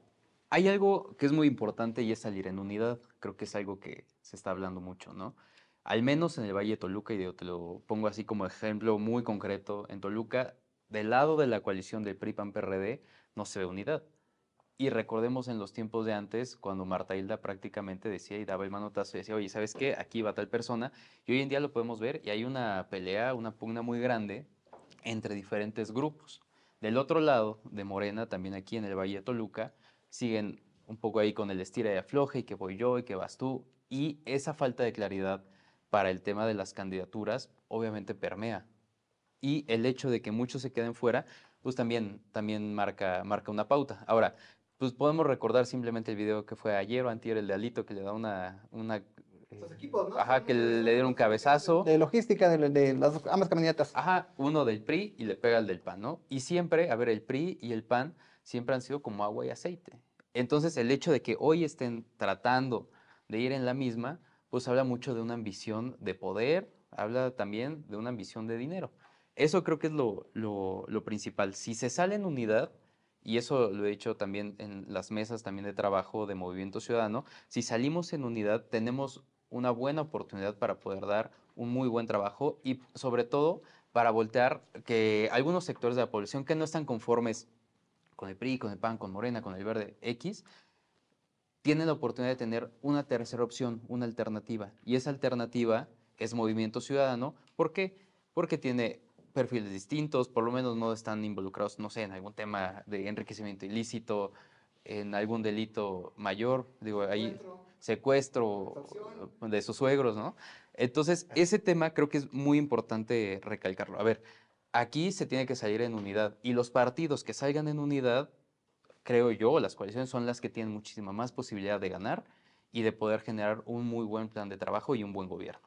hay algo que es muy importante y es salir en unidad. Creo que es algo que se está hablando mucho, ¿no? Al menos en el Valle de Toluca, y te lo pongo así como ejemplo muy concreto, en Toluca del lado de la coalición del PRI-PAN-PRD no se ve unidad. Y recordemos en los tiempos de antes, cuando Marta Hilda prácticamente decía y daba el manotazo y decía, oye, ¿sabes qué? Aquí va tal persona. Y hoy en día lo podemos ver y hay una pelea, una pugna muy grande entre diferentes grupos. Del otro lado, de Morena, también aquí en el Valle de Toluca, siguen un poco ahí con el estira y afloje y que voy yo y que vas tú. Y esa falta de claridad para el tema de las candidaturas obviamente permea y el hecho de que muchos se queden fuera, pues también, también marca, marca una pauta. Ahora, pues podemos recordar simplemente el video que fue ayer o antier, el de Alito, que le da una... una que le dieron un cabezazo. De logística de, las ambas camionetas. Ajá, uno del PRI y le pega el del PAN, ¿no? Y siempre, a ver, el PRI y el PAN siempre han sido como agua y aceite. Entonces, el hecho de que hoy estén tratando de ir en la misma, pues habla mucho de una ambición de poder, habla también de una ambición de dinero. Eso creo que es lo, principal. Si se sale en unidad, y eso lo he hecho también en las mesas también de trabajo de Movimiento Ciudadano, si salimos en unidad tenemos una buena oportunidad para poder dar un muy buen trabajo y sobre todo para voltear que algunos sectores de la población que no están conformes con el PRI, con el PAN, con Morena, con el Verde X, tienen la oportunidad de tener una tercera opción, una alternativa. Y esa alternativa es Movimiento Ciudadano. ¿Por qué? Porque tiene perfiles distintos, por lo menos no están involucrados, no sé, en algún tema de enriquecimiento ilícito, en algún delito mayor, digo, ahí secuestro de sus suegros, ¿no? Entonces, ese tema creo que es muy importante recalcarlo. A ver, aquí se tiene que salir en unidad y los partidos que salgan en unidad, creo yo, las coaliciones son las que tienen muchísima más posibilidad de ganar y de poder generar un muy buen plan de trabajo y un buen gobierno.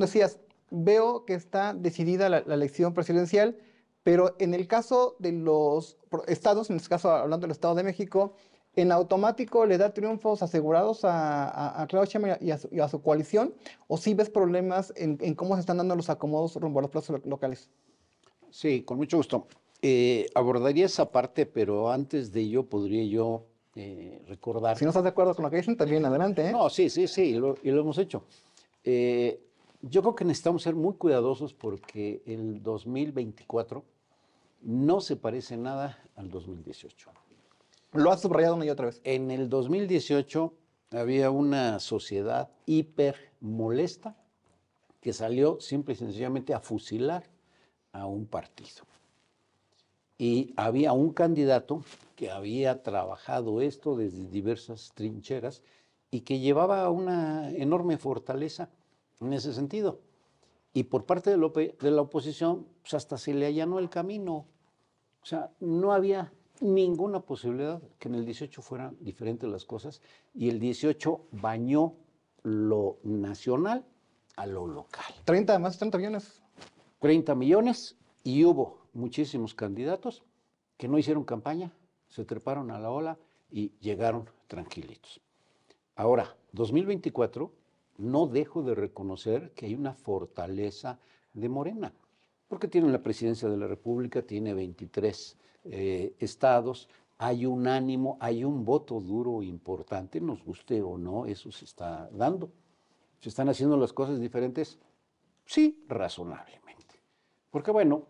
decías, veo que está decidida la, elección presidencial, pero en el caso de los estados, en este caso hablando del Estado de México, en automático le da triunfos asegurados a, a, Claudio y a, su, coalición, o sí ves problemas en, cómo se están dando los acomodos rumbo a los plazos locales? Sí, con mucho gusto. Eh, abordaría esa parte, pero antes de ello podría yo eh, recordar. Si no estás de acuerdo con lo que dicen, también adelante. ¿eh? No, sí, sí, sí, y lo, hemos hecho yo creo que necesitamos ser muy cuidadosos porque el 2024 no se parece nada al 2018. Lo has subrayado una y otra vez. En el 2018 había una sociedad hiper molesta que salió simple y sencillamente a fusilar a un partido. Y había un candidato que había trabajado esto desde diversas trincheras y que llevaba una enorme fortaleza en ese sentido. Y por parte de, la oposición, pues, hasta se le allanó el camino. O sea, no había ninguna posibilidad que en el 18 fueran diferentes las cosas y el 18 bañó lo nacional a lo local. 30, más 30 millones. 30 millones y hubo muchísimos candidatos que no hicieron campaña, se treparon a la ola y llegaron tranquilitos. Ahora, 2024 no dejo de reconocer que hay una fortaleza de Morena, porque tiene la presidencia de la República, tiene 23 eh, estados, hay un ánimo, hay un voto duro importante, nos guste o no, eso se está dando. ¿Se están haciendo las cosas diferentes? Sí, razonablemente. Porque bueno,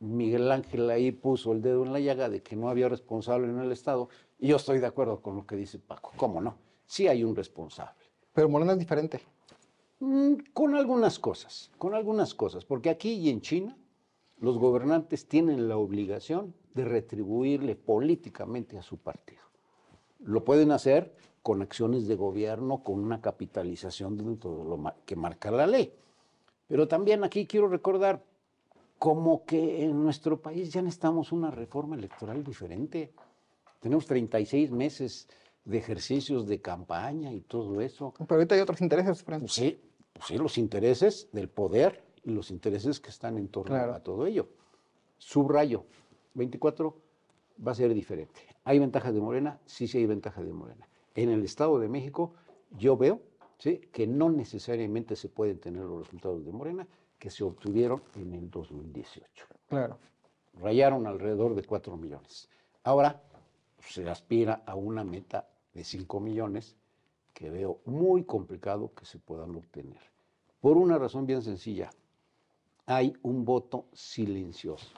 Miguel Ángel ahí puso el dedo en la llaga de que no había responsable en el Estado, y yo estoy de acuerdo con lo que dice Paco, ¿cómo no? Sí hay un responsable. Pero Morena es diferente. Mm, con algunas cosas, con algunas cosas, porque aquí y en China los gobernantes tienen la obligación de retribuirle políticamente a su partido. Lo pueden hacer con acciones de gobierno, con una capitalización dentro de lo que marca la ley. Pero también aquí quiero recordar como que en nuestro país ya necesitamos una reforma electoral diferente. Tenemos 36 meses de ejercicios de campaña y todo eso. Pero ahorita hay otros intereses, Sí, pues sí, los intereses del poder y los intereses que están en torno a todo ello. Subrayo, 24 va a ser diferente. ¿Hay ventajas de Morena? Sí, sí hay ventajas de Morena. En el Estado de México yo veo ¿sí? que no necesariamente se pueden tener los resultados de Morena que se obtuvieron en el 2018. Claro. Rayaron alrededor de 4 millones. Ahora se aspira a una meta de 5 millones que veo muy complicado que se puedan obtener. Por una razón bien sencilla, hay un voto silencioso.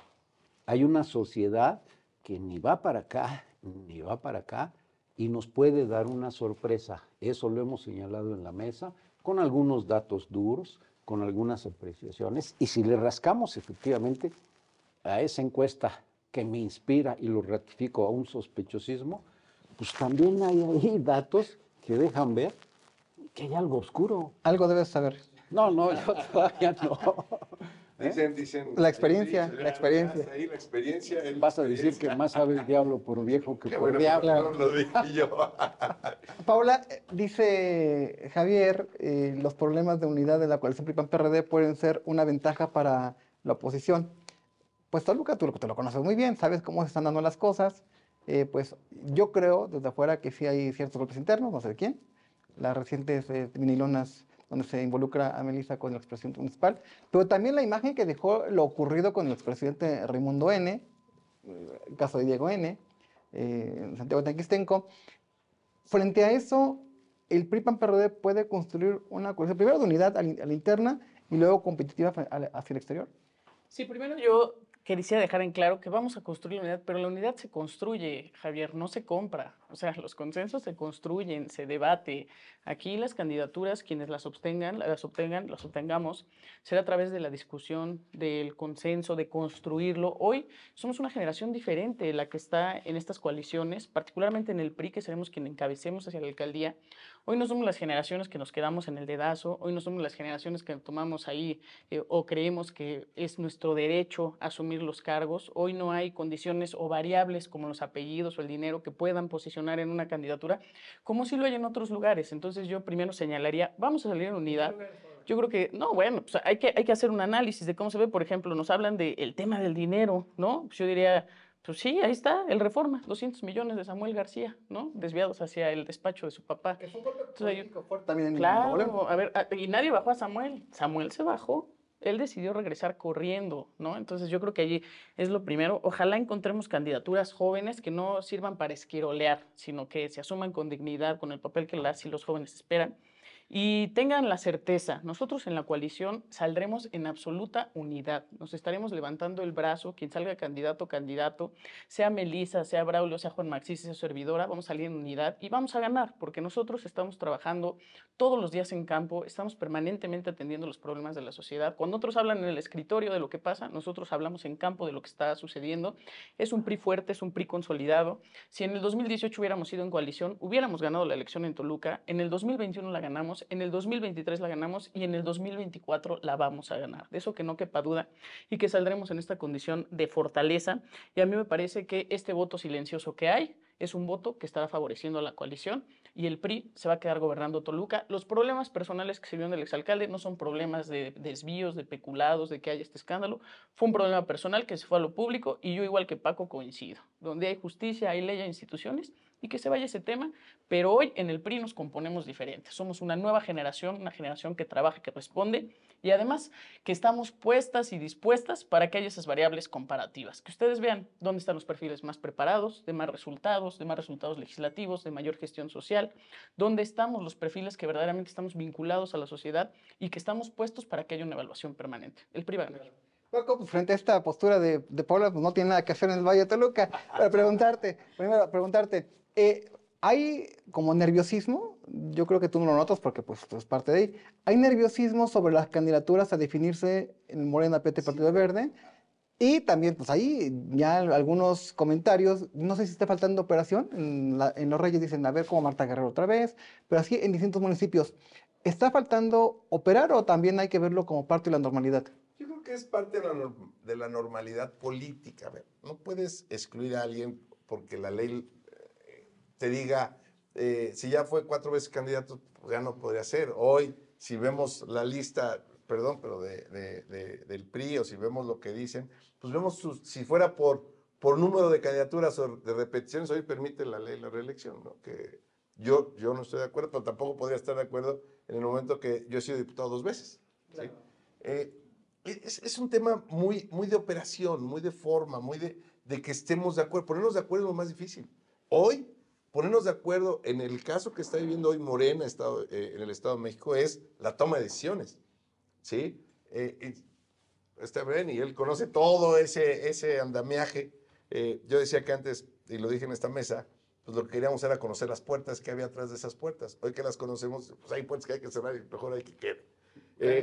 Hay una sociedad que ni va para acá, ni va para acá, y nos puede dar una sorpresa. Eso lo hemos señalado en la mesa, con algunos datos duros, con algunas apreciaciones, y si le rascamos efectivamente a esa encuesta que me inspira y lo ratifico a un sospechosismo, pues también hay ahí datos que dejan ver que hay algo oscuro. Algo debes saber. No, no, yo todavía no. Dicen, dicen. La experiencia, la, experiencia. la experiencia Vas a decir que más sabe diablo por viejo que por diablo. Paula, eh, dice eh, Javier, eh, los problemas de unidad de la coalición PRI-PAN-PRD pueden ser una ventaja para la oposición. Pues Toluca, tú te lo conoces muy bien, sabes cómo se están dando las cosas. Eh, pues yo creo desde afuera que sí hay ciertos golpes internos, no sé de quién. Las recientes eh, minilonas donde se involucra a Melissa con el expresidente municipal, pero también la imagen que dejó lo ocurrido con el expresidente Raimundo N., el eh, caso de Diego N., eh, Santiago Tanquistenco. Frente a eso, el PRI-PAN-PRD puede construir una coalición, primero de unidad a la, interna y luego competitiva hacia el exterior. Sí, primero yo quería dejar en claro que vamos a construir la unidad, pero la unidad se construye, Javier, no se compra. O sea, los consensos se construyen, se debate. Aquí las candidaturas, quienes las obtengan, las obtengan, las obtengamos, será a través de la discusión, del consenso, de construirlo. Hoy somos una generación diferente la que está en estas coaliciones, particularmente en el PRI, que seremos quien encabecemos hacia la alcaldía. Hoy no somos las generaciones que nos quedamos en el dedazo, hoy no somos las generaciones que tomamos ahí eh, o creemos que es nuestro derecho asumir los cargos. Hoy no hay condiciones o variables como los apellidos o el dinero que puedan posicionar en una candidatura, como si lo hay en otros lugares. Entonces yo primero señalaría, vamos a salir en unidad. Yo creo que, no, bueno, pues hay que, hay que hacer un análisis de cómo se ve, por ejemplo, nos hablan del tema del dinero, ¿no? Pues, yo diría, pues sí, ahí está, el Reforma, 200 millones de Samuel García, ¿no? Desviados hacia el despacho de su papá. un también Claro, a ver, y nadie bajó a Samuel, Samuel se bajó él decidió regresar corriendo, ¿no? Entonces yo creo que allí es lo primero. Ojalá encontremos candidaturas jóvenes que no sirvan para esquirolear, sino que se asuman con dignidad, con el papel que las y los jóvenes esperan. Y tengan la certeza, nosotros en la coalición saldremos en absoluta unidad, nos estaremos levantando el brazo, quien salga candidato, candidato, sea Melisa, sea Braulio, sea Juan marxista sea servidora, vamos a salir en unidad y vamos a ganar, porque nosotros estamos trabajando todos los días en campo, estamos permanentemente atendiendo los problemas de la sociedad. Cuando otros hablan en el escritorio de lo que pasa, nosotros hablamos en campo de lo que está sucediendo. Es un PRI fuerte, es un PRI consolidado. Si en el 2018 hubiéramos ido en coalición, hubiéramos ganado la elección en Toluca, en el 2021 la ganamos en el 2023 la ganamos y en el 2024 la vamos a ganar. De eso que no quepa duda y que saldremos en esta condición de fortaleza. Y a mí me parece que este voto silencioso que hay es un voto que estará favoreciendo a la coalición y el PRI se va a quedar gobernando Toluca. Los problemas personales que se vieron del exalcalde no son problemas de desvíos, de peculados, de que haya este escándalo. Fue un problema personal que se fue a lo público y yo, igual que Paco, coincido. Donde hay justicia, hay ley, hay instituciones, y que se vaya ese tema, pero hoy en el PRI nos componemos diferentes. Somos una nueva generación, una generación que trabaja, que responde y además que estamos puestas y dispuestas para que haya esas variables comparativas, que ustedes vean dónde están los perfiles más preparados, de más resultados, de más resultados legislativos, de mayor gestión social, dónde estamos los perfiles que verdaderamente estamos vinculados a la sociedad y que estamos puestos para que haya una evaluación permanente. El PRI va a pues, frente a esta postura de, de pues, no tiene nada que hacer en el Valle de Toluca. Para preguntarte, primero, preguntarte, eh, hay como nerviosismo, yo creo que tú no lo notas porque pues es parte de ahí. Hay nerviosismo sobre las candidaturas a definirse en Morena, PT, Partido Verde. Y también, pues ahí ya algunos comentarios, no sé si está faltando operación, en, Los Reyes dicen, a ver, cómo Marta Guerrero otra vez, pero así en distintos municipios. ¿Está faltando operar o también hay que verlo como parte de la normalidad? Yo creo que es parte de la, de la normalidad política. A ver, no puedes excluir a alguien porque la ley te diga, eh, si ya fue cuatro veces candidato, pues ya no podría ser. Hoy, si vemos la lista, perdón, pero de, del PRI o si vemos lo que dicen, pues vemos si fuera por, por número de candidaturas o de repeticiones, hoy permite la ley la reelección, ¿no? Que yo, yo no estoy de acuerdo, pero tampoco podría estar de acuerdo en el momento que yo he sido diputado dos veces. Eh, es, es, un tema muy, muy de operación, muy de forma, muy de, de que estemos de acuerdo. Ponernos de acuerdo es lo más difícil. Hoy ponernos de acuerdo en el caso que está viviendo hoy Morena eh, en el Estado de México es la toma de decisiones. ¿sí? Eh, está y él conoce todo ese, andamiaje. Eh, yo decía que antes, y lo dije en esta mesa, pues lo que queríamos era conocer las puertas que había atrás de esas puertas. Hoy que las conocemos, pues hay puertas que hay que cerrar y mejor hay que quedar. Eh,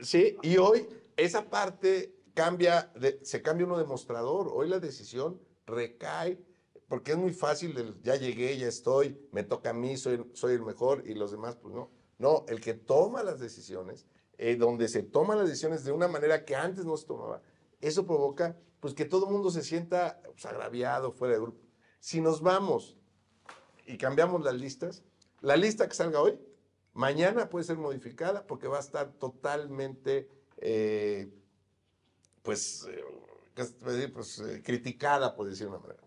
sí, y hoy esa parte cambia, de, se cambia uno demostrador. Hoy la decisión recae porque es muy fácil, ya llegué, ya estoy, me toca a mí, soy, soy el mejor y los demás, pues no. No, el que toma las decisiones, eh, donde se toman las decisiones de una manera que antes no se tomaba, eso provoca pues que todo el mundo se sienta pues, agraviado, fuera de grupo. Si nos vamos y cambiamos las listas, la lista que salga hoy, mañana puede ser modificada porque va a estar totalmente, eh, pues, eh, decir pues eh, criticada, por decir una manera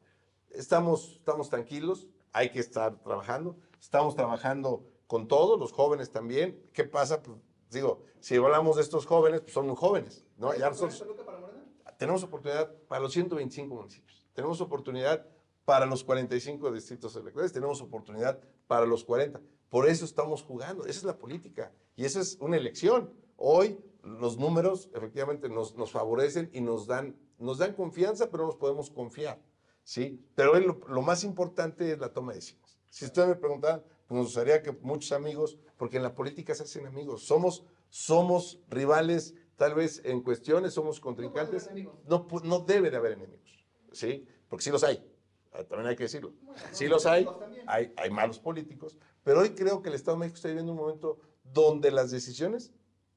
estamos, estamos tranquilos, hay que estar trabajando, estamos trabajando con todos, los jóvenes también. ¿Qué pasa? Pues, digo, si hablamos de estos jóvenes, pues son muy jóvenes, tenemos oportunidad para los 125 municipios, tenemos oportunidad para los 45 distritos electorales, tenemos oportunidad para los 40. Por eso estamos jugando, esa es la política y esa es una elección. Hoy los números efectivamente nos, nos favorecen y nos dan, nos dan confianza, pero nos podemos confiar. ¿sí? Pero lo, más importante es la toma de decisiones. Si ustedes me preguntaran, pues nos gustaría que muchos amigos, porque en la política se hacen amigos, somos, somos rivales, tal vez en cuestiones, somos contrincantes. No, no debe de haber enemigos, ¿sí? Porque sí los hay, ah, también hay que decirlo. Sí los hay, hay, hay malos políticos, pero hoy creo que el Estado de México está viviendo un momento donde las decisiones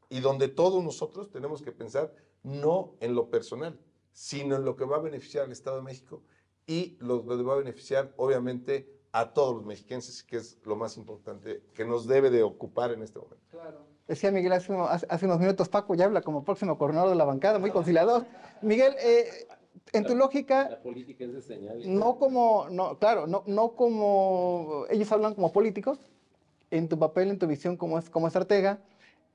y donde todos nosotros tenemos que pensar no en lo personal, sino en lo que va a beneficiar al Estado de México y los, que va a beneficiar, obviamente, a todos los mexiquenses, que es lo más importante que nos debe de ocupar en este momento. Claro. Decía Miguel hace, hace unos minutos, Paco ya habla como próximo coronel de la bancada, muy conciliador. Miguel, eh, en tu lógica... La política es de señal. No como, no, claro, no, no como... Ellos hablan como políticos, en tu papel, en tu visión como, es, como estratega,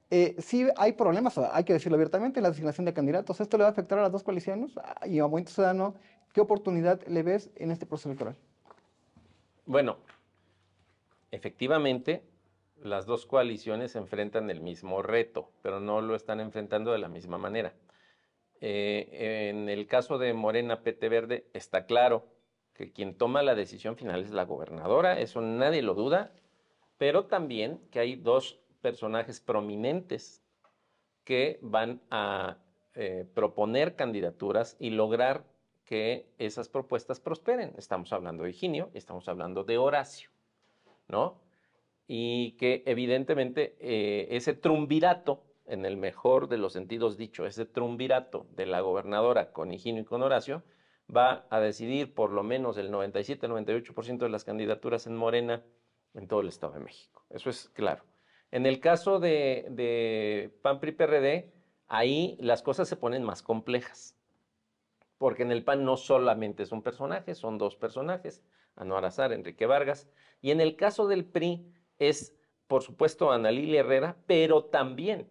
eh, sí hay problemas, hay que decirlo abiertamente, en la designación de candidatos. ¿Esto le va a afectar a los dos coaliciones ah, y a Movimiento Ciudadano ¿Qué oportunidad le ves en este proceso electoral? Bueno, efectivamente, las dos coaliciones enfrentan el mismo reto, pero no lo están enfrentando de la misma manera. Eh, en el caso de Morena PT Verde, está claro que quien toma la decisión final es la gobernadora, eso nadie lo duda, pero también que hay dos personajes prominentes que van a eh, proponer candidaturas y lograr que esas propuestas prosperen. Estamos hablando de Higinio, estamos hablando de Horacio, ¿no? Y que evidentemente eh, ese trumbirato, en el mejor de los sentidos dicho, ese trumbirato de la gobernadora con Higinio y con Horacio, va a decidir por lo menos el 97-98% de las candidaturas en Morena en todo el Estado de México. Eso es claro. En el caso de, de PAMPRI-PRD, ahí las cosas se ponen más complejas porque en el PAN no solamente es personajes, personaje, son dos personajes, Anuar Azar, Enrique Vargas, y en el caso del PRI es, por supuesto, Ana Lilia Herrera, pero también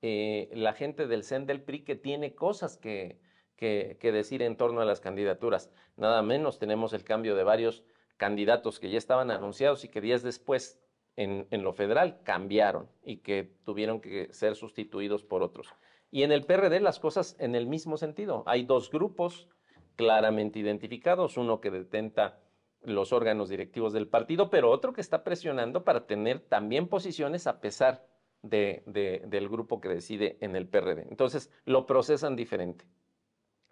eh, la gente del CEN del PRI que tiene cosas que, decir en torno a las candidaturas. Nada menos tenemos el cambio de varios candidatos que ya estaban anunciados y que días después en, en, lo federal cambiaron y que tuvieron que ser sustituidos por otros. Y en el PRD las cosas en el mismo sentido. Hay dos grupos claramente identificados, uno que detenta los órganos directivos del partido, pero otro que está presionando para tener también posiciones a pesar de, del grupo que decide en el PRD. Entonces, lo procesan diferente.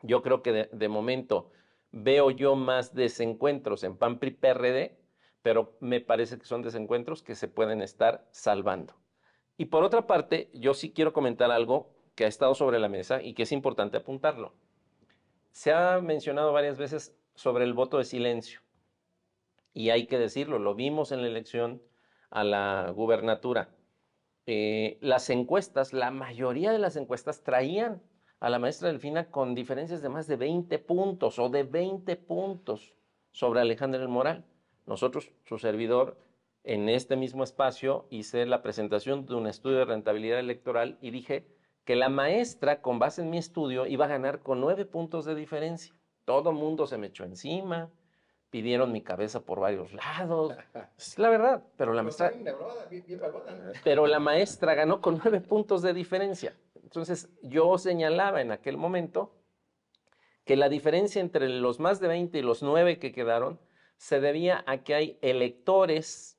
Yo creo que de, momento veo yo más desencuentros en PAMPRI-PRD, pero me parece que son desencuentros que se pueden estar salvando. Y por otra parte, yo sí quiero comentar algo que ha estado sobre la mesa y que es importante apuntarlo. Se ha mencionado varias veces sobre el voto de silencio y hay que decirlo, lo vimos en la elección a la gubernatura. Eh, las encuestas, la mayoría de las encuestas traían a la maestra Delfina con diferencias de más de 20 puntos o de 20 puntos sobre alejandro el Moral. Nosotros, su servidor, en este mismo espacio hice la presentación de un estudio de rentabilidad electoral y dije que la maestra, con base en mi estudio, iba a ganar con nueve puntos de diferencia. Todo mundo se me echó encima, pidieron mi cabeza por varios lados. Es la verdad, pero la pues maestra. Pero la maestra ganó con nueve puntos de diferencia. Entonces, yo señalaba en aquel momento que la diferencia entre los más de 20 y los nueve que quedaron se debía a que hay electores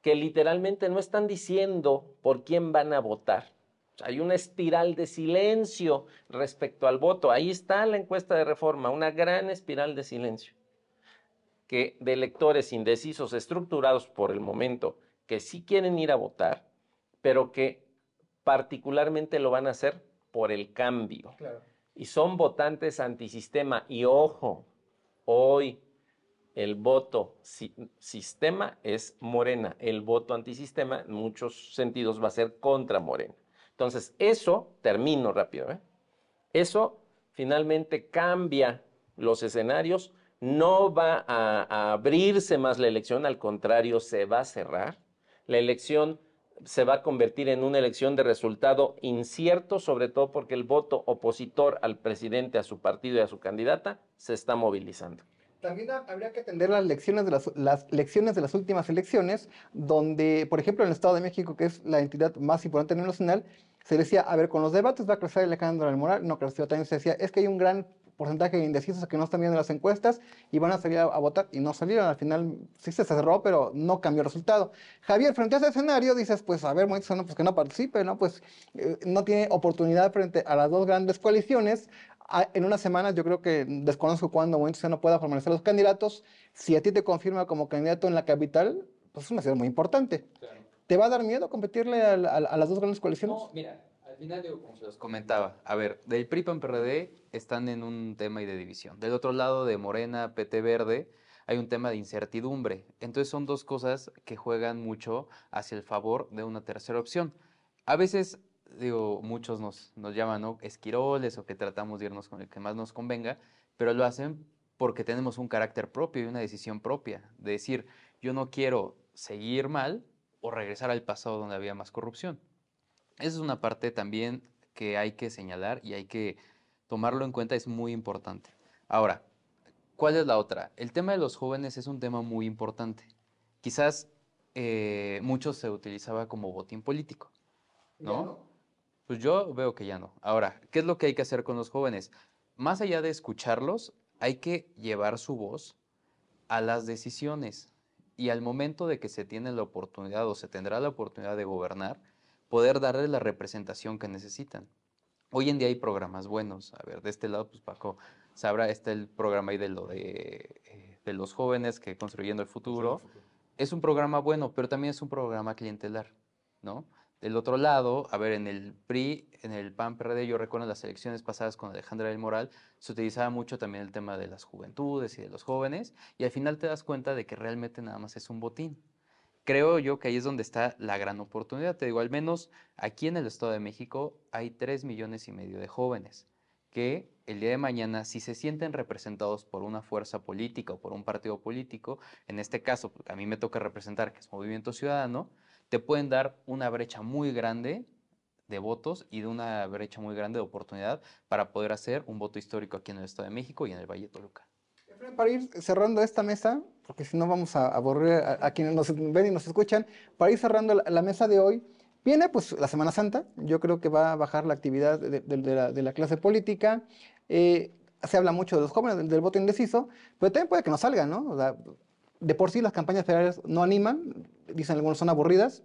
que literalmente no están diciendo por quién van a votar hay una espiral de silencio respecto al voto. Ahí está la encuesta de reforma, una gran espiral de silencio. Que de electores indecisos, estructurados por el momento, que sí quieren ir a votar, pero que particularmente lo van a hacer por el cambio. Y son votantes antisistema. Y ojo, hoy el voto sistema es morena. El voto antisistema en muchos sentidos va a ser contra morena. Entonces, eso, termino rápido, ¿eh? eso finalmente cambia los escenarios, no va a, abrirse más la elección, al contrario, se va a cerrar. La elección se va a convertir en una elección de resultado incierto, sobre todo porque el voto opositor al presidente, a su partido y a su candidata se está movilizando. También habría que atender las lecciones de las, lecciones de las últimas elecciones, donde, por ejemplo, en el Estado de México, que es la entidad más importante a nivel nacional, se decía, a ver, con los debates va a crecer Alejandro del Moral, no creció, también se decía, es que hay un gran porcentaje de indecisos que no están viendo las encuestas y van a salir a, votar y no salieron. Al final sí se cerró, pero no cambió el resultado. Javier, frente a ese escenario dices, pues a ver, Moisés, pues que no participe, ¿no? Pues eh, no tiene oportunidad frente a las dos grandes coaliciones en unas semanas, yo creo que desconozco cuándo ya no pueda formalizar los candidatos. Si a ti te confirma como candidato en la capital, pues es una ciudad muy importante. ¿Te va a dar miedo competirle a, las dos grandes coaliciones? No, mira, al final digo, como se los comentaba, a ver, del PRI PAN PRD están en un tema y de división. Del otro lado de Morena, PT Verde, hay un tema de incertidumbre. Entonces son dos cosas que juegan mucho hacia el favor de una tercera opción. A veces digo, muchos nos, nos llaman esquiroles o que tratamos de irnos con el que más nos convenga, pero lo hacen porque tenemos un carácter propio y una decisión propia, de decir, yo no quiero seguir mal o regresar al pasado donde había más corrupción. Esa es una parte también que hay que señalar y hay que tomarlo en cuenta, es muy importante. Ahora, ¿cuál es la otra? El tema de los jóvenes es un tema muy importante. Quizás eh, muchos se utilizaba como botín político, ¿no? Pues yo veo que ya no. Ahora, ¿qué es lo que hay que hacer con los jóvenes? Más allá de escucharlos, hay que llevar su voz a las decisiones y al momento de que se tiene la oportunidad o se tendrá la oportunidad de gobernar, poder darle la representación que necesitan. Hoy en día hay programas buenos. A ver, de este lado, pues Paco sabrá, está el programa ahí de, eh, los jóvenes que construyendo el futuro. Es un programa bueno, pero también es un programa clientelar, ¿no? Del otro lado, a ver, en el PRI, en el PAN-PRD, yo recuerdo las elecciones pasadas con Alejandra del Moral, se utilizaba mucho también el tema de las juventudes y de los jóvenes, y al final te das cuenta de que realmente nada más es un botín. Creo yo que ahí es donde está la gran oportunidad. Te digo, al menos aquí en el Estado de México hay tres millones y medio de jóvenes que el día de mañana, si se sienten representados por una fuerza política o por un partido político, en este caso, a mí me toca representar que es Movimiento Ciudadano, te pueden dar una brecha muy grande de votos y de una brecha muy grande de oportunidad para poder hacer un voto histórico aquí en el Estado de México y en el Valle de Toluca. Para ir cerrando esta mesa, porque si no vamos a aburrir a, quienes nos ven y nos escuchan, para ir cerrando la, mesa de hoy, viene pues la Semana Santa, yo creo que va a bajar la actividad de, la, clase política, eh, se habla mucho de los jóvenes, del, voto indeciso, pero también puede que no salga, ¿no? de por sí las campañas federales no animan, dicen algunos son aburridas.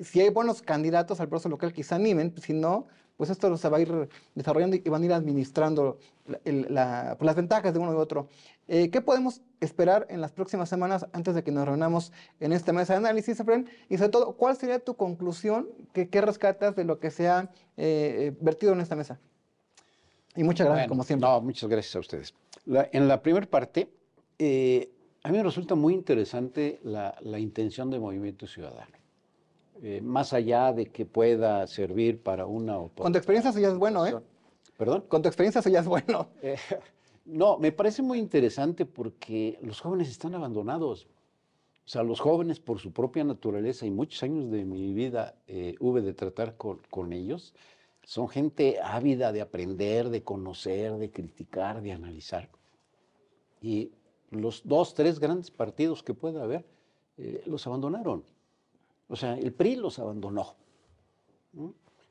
Si hay buenos candidatos al proceso local, quizá animen, pues, si no, pues esto se va a ir desarrollando y van a ir administrando pues, las ventajas de uno y otro. Eh, ¿Qué podemos esperar en las próximas semanas antes de que nos reunamos en esta mesa de análisis, Efren? Y sobre todo, ¿cuál sería tu conclusión? ¿Qué, rescatas de lo que se ha eh, eh, vertido en esta mesa? Y muchas gracias, como siempre. No, muchas gracias a ustedes. en la primera parte, a mí me resulta muy interesante la, intención de Movimiento Ciudadano. Eh, más allá de que pueda servir para una o Con tu experiencia eso ya es bueno, ¿eh? ¿Perdón? Con tu experiencia eso ya es bueno. Eh, no, me parece muy interesante porque los jóvenes están abandonados. O sea, los jóvenes por su propia naturaleza y muchos años de mi vida eh, hube de tratar con, con ellos, son gente ávida de aprender, de conocer, de criticar, de analizar. Y los dos, tres grandes partidos que pueda haber, eh, los abandonaron. O sea, el PRI los abandonó.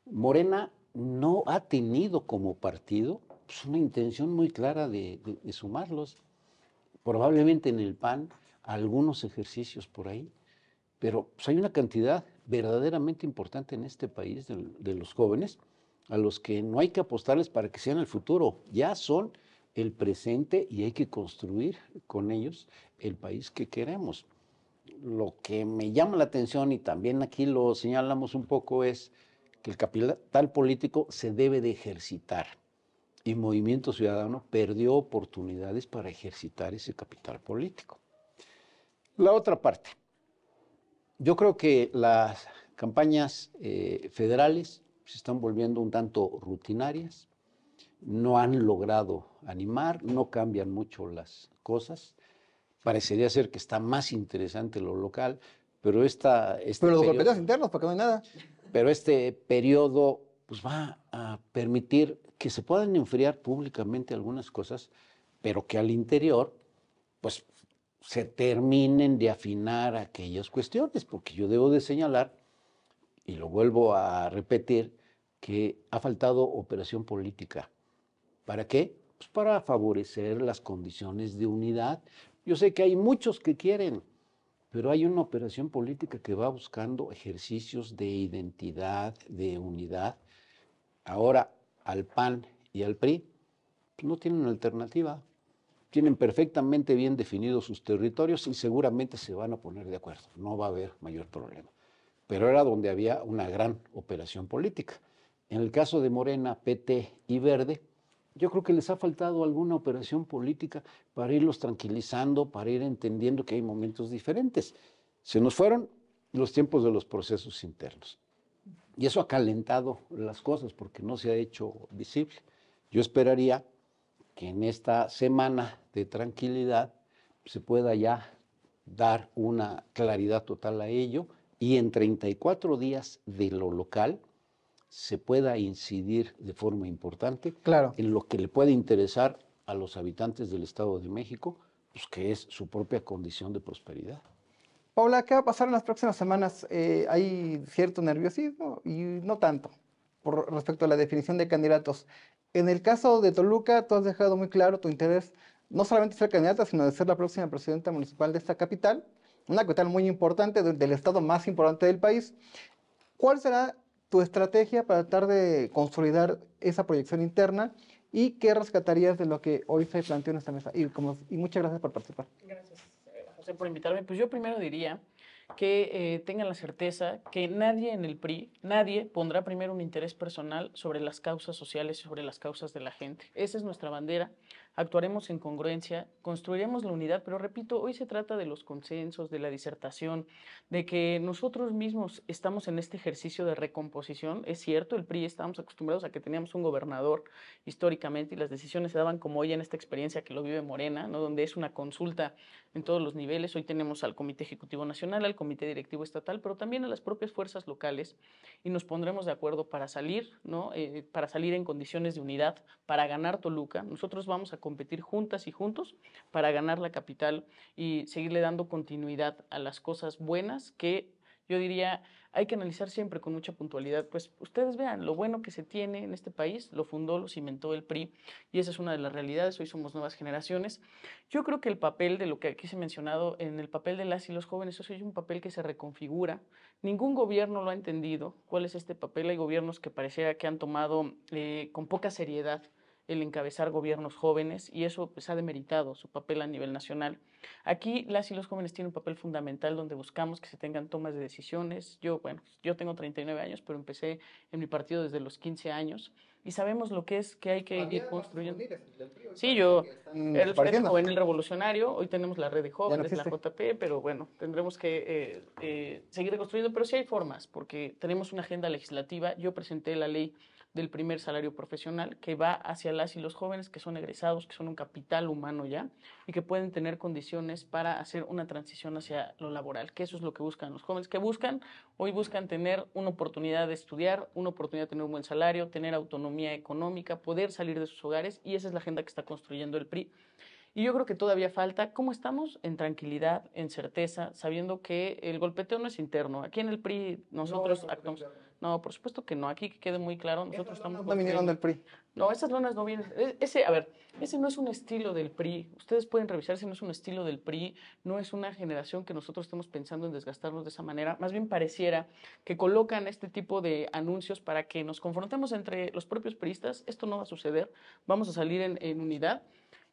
Morena no ha tenido como partido pues, una intención muy clara de, sumarlos. Probablemente en el PAN algunos ejercicios por ahí, pero pues, hay una cantidad verdaderamente importante en este país de, de los jóvenes a los que no hay que apostarles para que sean el futuro. Ya son el presente y hay que construir con ellos el país que queremos. Lo que me llama la atención y también aquí lo señalamos un poco es que el capital político se debe de ejercitar y Movimiento Ciudadano perdió oportunidades para ejercitar ese capital político. La otra parte, yo creo que las campañas eh, federales se están volviendo un tanto rutinarias, no han logrado animar, no cambian mucho las cosas. Parecería ser que está más interesante lo local, pero esta... Este periodo, nada. Pero este periodo pues, va a permitir que se puedan enfriar públicamente algunas cosas, pero que al interior pues se terminen de afinar aquellas cuestiones, porque yo debo de señalar, y lo vuelvo a repetir, que ha faltado operación política ¿Para qué? Pues para favorecer las condiciones de unidad. Yo sé que hay muchos que quieren, pero hay una operación política que va buscando ejercicios de identidad, de unidad. Ahora al PAN y al PRI pues, no tienen alternativa. Tienen perfectamente bien definidos sus territorios y seguramente se van a poner de acuerdo. No va a haber mayor problema. Pero era donde había una gran operación política. En el caso de Morena, PT y Verde, yo creo que les ha faltado alguna operación política para irlos tranquilizando, para ir entendiendo que hay momentos diferentes. Se nos fueron los tiempos de los procesos internos. Y eso ha calentado las cosas porque no se ha hecho visible. Yo esperaría que en esta semana de tranquilidad se pueda ya dar una claridad total a ello y en 34 días de lo local se pueda incidir de forma importante en lo que le puede interesar a los habitantes del Estado de México, pues que es su propia condición de prosperidad. Paula, ¿qué va a pasar en las próximas semanas? Eh, hay cierto nerviosismo y no tanto por respecto a la definición de candidatos. En el caso de Toluca, tú has dejado muy claro tu interés no solamente ser candidata, sino de ser la próxima presidenta municipal de esta capital, una capital muy importante, del estado más importante del país. ¿Cuál será tu estrategia para tratar de consolidar esa proyección interna y qué rescatarías de lo que hoy se planteó en esta mesa. Y, como, y muchas gracias por participar. Gracias, eh, José, por invitarme. Pues yo primero diría que eh, tengan la certeza que nadie en el PRI, nadie pondrá primero un interés personal sobre las causas sociales y sobre las causas de la gente. Esa es nuestra bandera actuaremos en congruencia, construiremos la unidad, pero repito, hoy se trata de los consensos, de la disertación, de que nosotros mismos estamos en este ejercicio de recomposición. Es cierto, el PRI estábamos acostumbrados a que teníamos un gobernador históricamente y las decisiones se daban como hoy en esta experiencia que lo vive Morena, ¿no? donde es una consulta en todos los niveles. Hoy tenemos al Comité Ejecutivo Nacional, al Comité Directivo Estatal, pero también a las propias fuerzas locales y nos pondremos de acuerdo para salir, ¿no? Eh, para salir en condiciones de unidad, para ganar Toluca. Nosotros vamos a competir juntas y juntos para ganar la capital y seguirle dando continuidad a las cosas buenas que yo diría, hay que analizar siempre con mucha puntualidad, pues ustedes vean lo bueno que se tiene en este país, lo fundó, lo cimentó el PRI y esa es una de las realidades, hoy somos nuevas generaciones. Yo creo que el papel de lo que aquí se ha mencionado, en el papel de las y los jóvenes, eso es un papel que se reconfigura, ningún gobierno lo ha entendido, cuál es este papel, hay gobiernos que pareciera que han tomado eh, con poca seriedad el encabezar gobiernos jóvenes y eso pues, ha demeritado su papel a nivel nacional. Aquí las y los jóvenes tienen un papel fundamental donde buscamos que se tengan tomas de decisiones. Yo, bueno, yo tengo 39 años, pero empecé en mi partido desde los 15 años y sabemos lo que es que hay que ir construyendo. Sí, yo, el joven el Revolucionario, hoy tenemos la red de jóvenes, la JP, pero bueno, tendremos que eh, eh, seguir reconstruyendo, pero sí hay formas, porque tenemos una agenda legislativa, yo presenté la ley del primer salario profesional que va hacia las y los jóvenes que son egresados, que son un capital humano ya y que pueden tener condiciones para hacer una transición hacia lo laboral, que eso es lo que buscan los jóvenes, que buscan, hoy buscan tener una oportunidad de estudiar, una oportunidad de tener un buen salario, tener autonomía económica, poder salir de sus hogares y esa es la agenda que está construyendo el PRI. Y yo creo que todavía falta, ¿cómo estamos? En tranquilidad, en certeza, sabiendo que el golpeteo no es interno. Aquí en el PRI nosotros no, por supuesto que no. Aquí que quede muy claro, nosotros estamos... No vinieron del PRI. No, esas lonas no vienen... E, ese, a ver, ese no es un estilo del PRI. Ustedes pueden revisar, si no es un estilo del PRI. No es una generación que nosotros estemos pensando en desgastarnos de esa manera. Más bien pareciera que colocan este tipo de anuncios para que nos confrontemos entre los propios priistas. Esto no va a suceder. Vamos a salir en unidad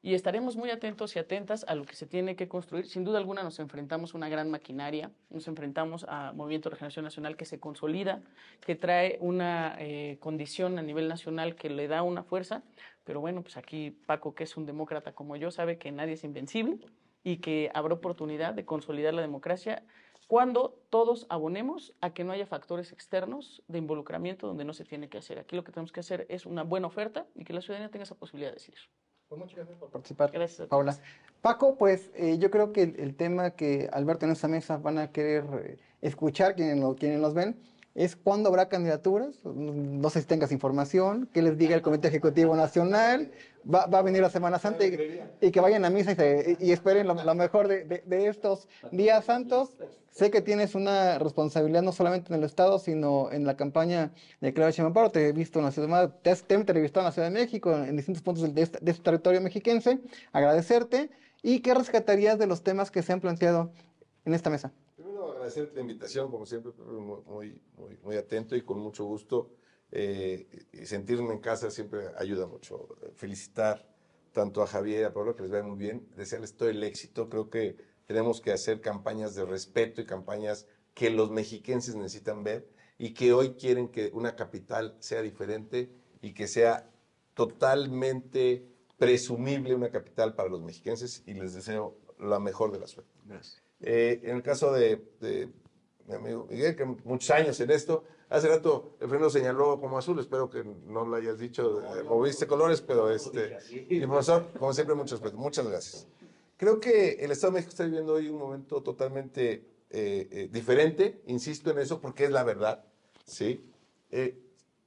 y estaremos muy atentos y atentas a lo que se tiene que construir. Sin duda alguna nos enfrentamos a una gran maquinaria, nos enfrentamos a Movimiento de Regeneración Nacional que se consolida, que trae una eh, condición a nivel nacional que le da una fuerza, pero bueno, pues aquí Paco, que es un demócrata como yo, sabe que nadie es invencible y que habrá oportunidad de consolidar la democracia cuando todos abonemos a que no haya factores externos de involucramiento donde no se tiene que hacer. Aquí lo que tenemos que hacer es una buena oferta y que la ciudadanía tenga esa posibilidad de decidir. Pues muchas gracias por participar. Paula. Paco, pues eh, yo creo que el, tema que Alberto en esta mesa van a querer eh, escuchar quienes, nos ven es cuándo habrá candidaturas. Mm, no, sé si tengas información, que les diga el Comité Ejecutivo Nacional. Va, a venir la Semana Santa y, que vayan a misa y, esperen lo, mejor de estos días santos sé que tienes una responsabilidad no solamente en el Estado, sino en la campaña de Claudia Sheinbaum Te he visto en la ciudad, en la Ciudad de México, en, distintos puntos de, este, de, este, territorio mexiquense. Agradecerte. ¿Y qué rescatarías de los temas que se han planteado en esta mesa? Primero, agradecerte la invitación, como siempre, muy, muy, atento y con mucho gusto. Eh, sentirme en casa siempre ayuda mucho. Felicitar tanto a Javier y a Pablo, que les vaya muy bien. Desearles todo el éxito. Creo que tenemos que hacer campañas de respeto y campañas que los mexiquenses necesitan ver y que hoy quieren que una capital sea diferente y que sea totalmente presumible una capital para los mexiquenses y les deseo la mejor de la suerte. Gracias. en el caso de, mi amigo Miguel, que muchos años en esto, hace rato el freno señaló como azul, espero que no lo hayas dicho, moviste colores, pero este, y profesor, como siempre, muchas, muchas gracias. Creo que el Estado de México está viviendo hoy un momento totalmente eh, eh, diferente, insisto en eso, porque es la verdad, ¿sí? Eh,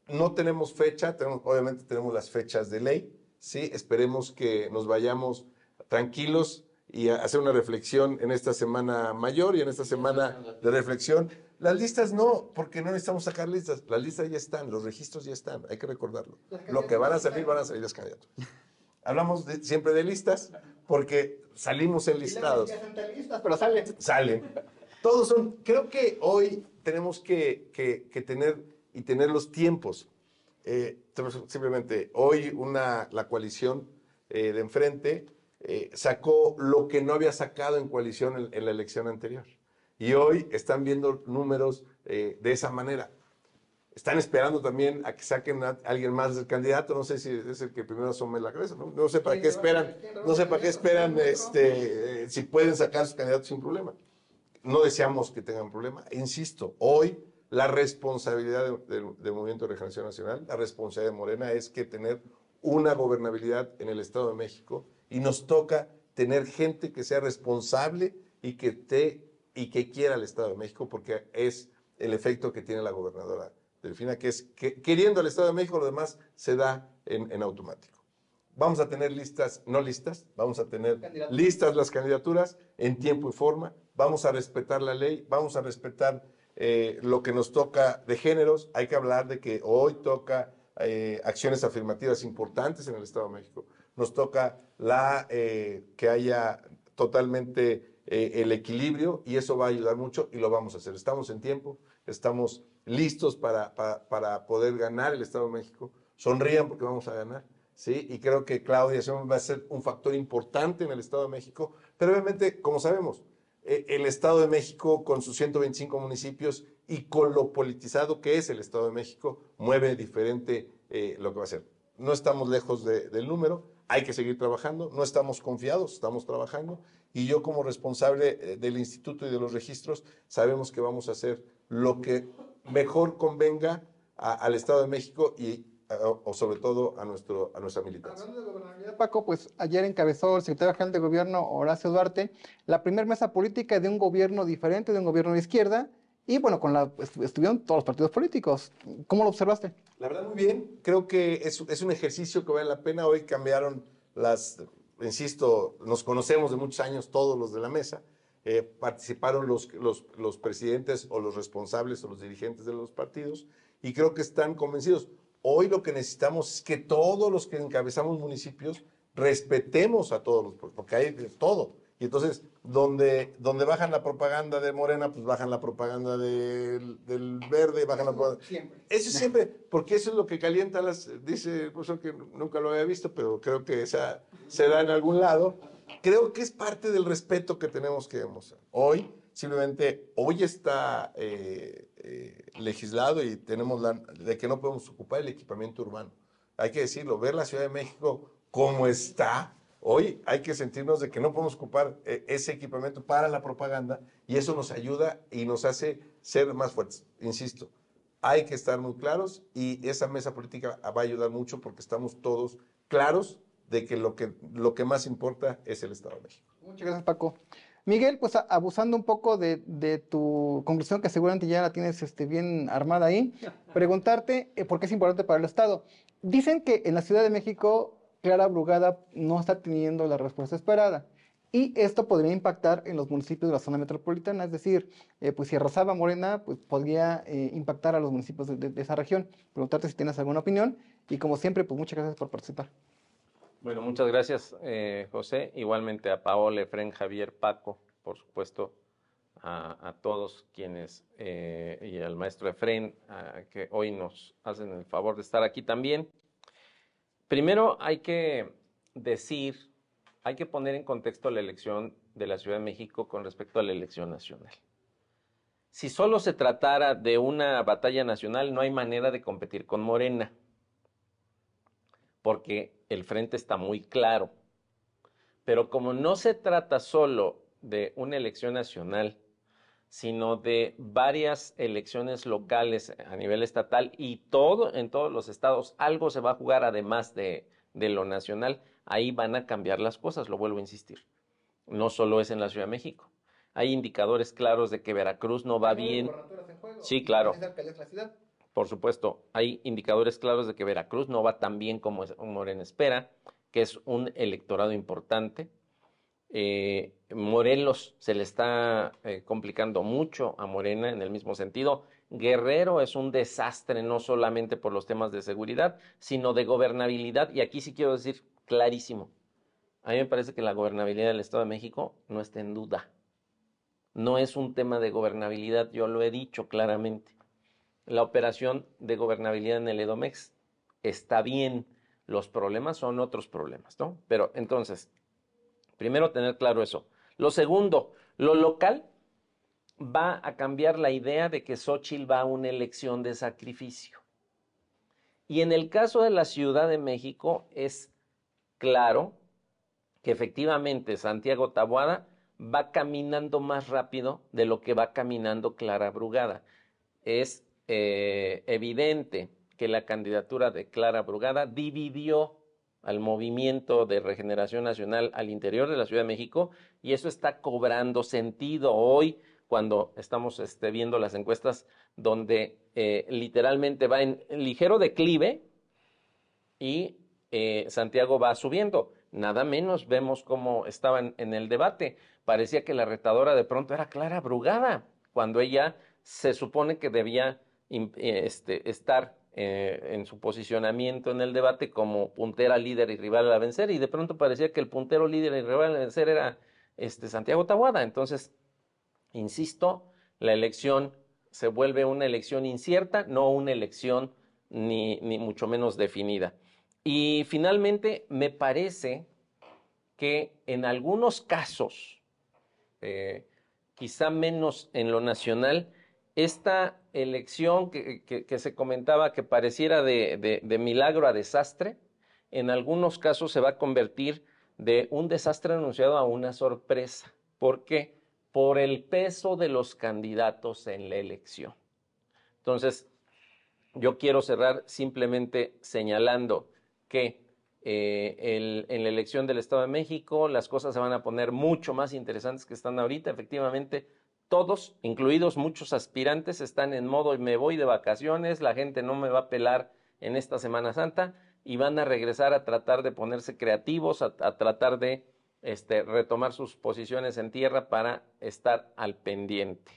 no tenemos fecha, obviamente tenemos las fechas de ley, ¿sí? Esperemos que nos vayamos tranquilos y a hacer una reflexión en esta semana mayor y en esta semana de reflexión. Las listas no, porque no necesitamos sacar listas. Las listas ya están, los registros ya están, hay que recordarlo. Lo que van a salir, van a salir los candidatos. Hablamos siempre de listas, porque salimos enlistados. listados. pero salen. Salen. Todos son, creo que hoy tenemos que, tener y tener los tiempos. Eh, simplemente, hoy una, la coalición eh, de enfrente eh, sacó lo que no había sacado en coalición en la elección anterior. Y hoy están viendo números de esa manera. Están esperando también a que saquen a alguien más del candidato. No sé si es el que primero asome la cabeza. No, sé para qué esperan. Este, no sé para qué esperan este, si pueden sacar a sus candidatos sin problema. No deseamos que tengan problema. Insisto, hoy la responsabilidad del Movimiento de Regeneración Nacional, la responsabilidad de Morena es que tener una gobernabilidad en el Estado de México y nos toca tener gente que sea responsable y que, te, y que quiera el Estado de México porque es el efecto que tiene la gobernadora Delfina, que es que, queriendo al Estado de México, lo demás se da en, automático. Vamos a tener listas, no listas, vamos a tener listas las candidaturas en tiempo y forma, vamos a respetar la ley, vamos a respetar eh, lo que nos toca de géneros, hay que hablar de que hoy toca eh, acciones afirmativas importantes en el Estado de México, nos toca la eh, que haya totalmente el equilibrio y eso va a ayudar mucho y lo vamos a hacer. Estamos en tiempo, estamos listos para, para, poder ganar el Estado de México. Sonrían porque vamos a ganar. ¿sí? Y creo que Claudia va a ser un factor importante en el Estado de México. Pero obviamente, como sabemos, eh, el Estado de México con sus 125 municipios y con lo politizado que es el Estado de México, mueve diferente eh, lo que va a ser. No estamos lejos del número, hay que seguir trabajando, no estamos confiados, estamos trabajando y yo como responsable eh, del instituto y de los registros sabemos que vamos a hacer lo que mejor convenga al Estado de México y o sobre todo a, nuestro, a nuestra militancia. Hablando de gobernabilidad, Paco, pues ayer encabezó el secretario general de gobierno Horacio Duarte la primera mesa política de un gobierno diferente, de un gobierno de izquierda, y bueno, con la, pues, estuvieron todos los partidos políticos. ¿Cómo lo observaste? La verdad, muy bien. Creo que es un ejercicio que vale la pena. Hoy cambiaron las, insisto, nos conocemos de muchos años todos los de la mesa, eh, participaron los, los, presidentes o los responsables o los dirigentes de los partidos y creo que están convencidos. Hoy lo que necesitamos es que todos los que encabezamos municipios respetemos a todos los, porque hay de todo. Y entonces, donde, donde bajan la propaganda de Morena, pues bajan la propaganda del, del verde, bajan la propaganda. Eso siempre, porque eso es lo que calienta las. Dice el que nunca lo había visto, pero creo que esa se da en algún lado creo que es parte del respeto que tenemos que demostrar. Hoy, simplemente, hoy está eh, eh, legislado y tenemos la, de que no podemos ocupar el equipamiento urbano. Hay que decirlo, ver la Ciudad de México como está, Hoy hay que sentirnos de que no podemos ocupar eh, ese equipamiento para la propaganda y eso nos ayuda y nos hace ser más fuertes. Insisto, hay que estar muy claros y esa mesa política va a ayudar mucho porque estamos todos claros de que lo que, lo que más importa es el Estado de México. Muchas gracias, Paco. Miguel, pues abusando un poco de, tu conclusión, que seguramente ya la tienes este, bien armada ahí, preguntarte eh, por qué es importante para el Estado. Dicen que en la Ciudad de México, Clara Brugada no está teniendo la respuesta esperada. Y esto podría impactar en los municipios de la zona metropolitana, es decir, eh, pues si arrasaba Morena, pues podría eh, impactar a los municipios de, de, esa región. Preguntarte si tienes alguna opinión y como siempre, pues muchas gracias por participar. Bueno, muchas gracias, eh, José. Igualmente a Paola, Efren, Javier, Paco, por supuesto, a, todos quienes eh, y al maestro Efren, que hoy nos hacen el favor de estar aquí también. Primero hay que decir, hay que poner en contexto la elección de la Ciudad de México con respecto a la elección nacional. Si solo se tratara de una batalla nacional, no hay manera de competir con Morena porque el frente está muy claro. Pero como no se trata solo de una elección nacional, sino de varias elecciones locales a nivel estatal y todo en todos los estados, algo se va a jugar además de, lo nacional, ahí van a cambiar las cosas, lo vuelvo a insistir. No solo es en la Ciudad de México. Hay indicadores claros de que Veracruz no va bien. Sí, claro. Por supuesto, hay indicadores claros de que Veracruz no va tan bien como Morena espera, que es un electorado importante. Eh, Morelos se le está eh, complicando mucho a Morena en el mismo sentido. Guerrero es un desastre no solamente por los temas de seguridad, sino de gobernabilidad. Y aquí sí quiero decir clarísimo, a mí me parece que la gobernabilidad del Estado de México no está en duda. No es un tema de gobernabilidad, yo lo he dicho claramente la operación de gobernabilidad en el EDOMEX está bien. Los problemas son otros problemas, ¿no? Pero entonces, primero tener claro eso. Lo segundo, lo local va a cambiar la idea de que Xochitl va a una elección de sacrificio. Y en el caso de la Ciudad de México es claro que efectivamente Santiago Taboada va caminando más rápido de lo que va caminando Clara Brugada. Es eh, evidente que la candidatura de Clara Brugada dividió al movimiento de regeneración nacional al interior de la Ciudad de México y eso está cobrando sentido hoy cuando estamos este, viendo las encuestas donde eh, literalmente va en ligero declive y eh, Santiago va subiendo. Nada menos vemos cómo estaban en el debate. Parecía que la retadora de pronto era Clara Brugada, cuando ella se supone que debía eh, este, estar eh, en su posicionamiento en el debate como puntera líder y rival a vencer y de pronto parecía que el puntero líder y rival a vencer era este Santiago Tahuada. Entonces, insisto, la elección se vuelve una elección incierta, no una elección ni, mucho menos definida. Y finalmente, me parece que en algunos casos, eh, quizá menos en lo nacional, esta elección que, se comentaba que pareciera de, milagro a desastre, en algunos casos se va a convertir de un desastre anunciado a una sorpresa. ¿Por qué? Por el peso de los candidatos en la elección. Entonces, yo quiero cerrar simplemente señalando que eh, en la elección del Estado de México las cosas se van a poner mucho más interesantes que están ahorita. Efectivamente, todos, incluidos muchos aspirantes, están en modo me voy de vacaciones, la gente no me va a pelar en esta Semana Santa y van a regresar a tratar de ponerse creativos, a, tratar de este, retomar sus posiciones en tierra para estar al pendiente.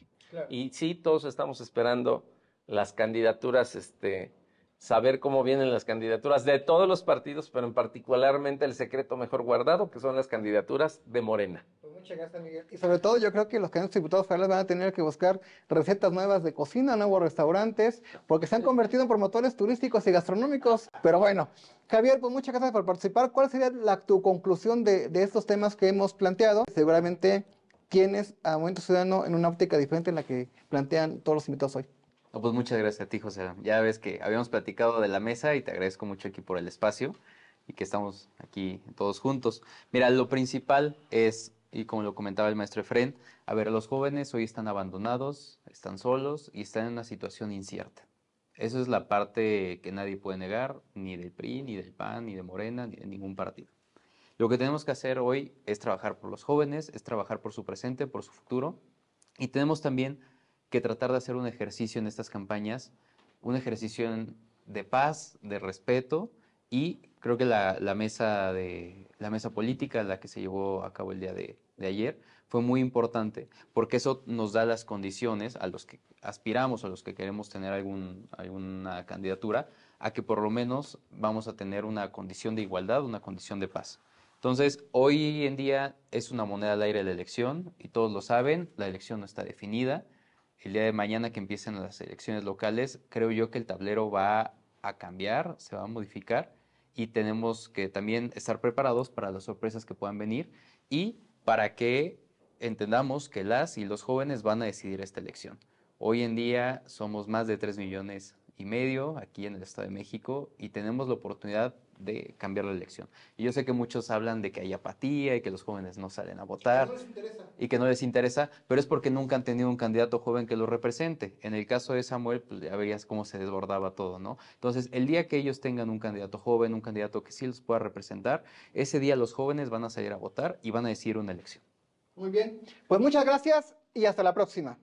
Y sí, todos estamos esperando las candidaturas este, saber cómo vienen las candidaturas de todos los partidos, pero en particularmente el secreto mejor guardado, que son las candidaturas de Morena. Pues muchas gracias, Miguel. Y sobre todo yo creo que los candidatos diputados federales van a tener que buscar recetas nuevas de cocina, nuevos restaurantes, porque se han convertido en promotores turísticos y gastronómicos. Pero bueno, Javier, pues muchas gracias por participar. ¿Cuál sería la, tu conclusión de, estos temas que hemos planteado? Seguramente tienes a Movimiento Ciudadano en una óptica diferente en la que plantean todos los invitados hoy pues muchas gracias a ti, José. Ya ves que habíamos platicado de la mesa y te agradezco mucho aquí por el espacio y que estamos aquí todos juntos. Mira, lo principal es, y como lo comentaba el maestro Efren, a ver, los jóvenes hoy están abandonados, están solos y están en una situación incierta. Esa es la parte que nadie puede negar, ni del PRI, ni del PAN, ni de Morena, ni de ningún partido. Lo que tenemos que hacer hoy es trabajar por los jóvenes, es trabajar por su presente, por su futuro, y tenemos también que tratar de hacer un ejercicio en estas campañas, un ejercicio de paz, de respeto y creo que la, mesa, de, la mesa política, la que se llevó a cabo el día de, ayer, fue muy importante porque eso nos da las condiciones a los que aspiramos, a los que queremos tener alguna candidatura, a que por lo menos vamos a tener una condición de igualdad, una condición de paz. Entonces, hoy en día es una moneda al aire la elección y todos lo saben, la elección no está definida el día de mañana que empiecen las elecciones locales, creo yo que el tablero va a cambiar, se va a modificar y tenemos que también estar preparados para las sorpresas que puedan venir y para que entendamos que las y los jóvenes van a decidir esta elección. Hoy en día somos más de 3 millones y medio aquí en el Estado de México y tenemos la oportunidad de cambiar la elección. Y yo sé que muchos hablan de que hay apatía y que los jóvenes no salen a votar y que no les interesa, pero es porque nunca han tenido un candidato joven que los represente. En el caso de Samuel, pues ya verías cómo se desbordaba todo, ¿no? Entonces, el día que ellos tengan un candidato joven, un candidato que sí los pueda representar, ese día los jóvenes van a salir a votar y van a decir una elección. Muy bien. Pues muchas gracias y hasta la próxima.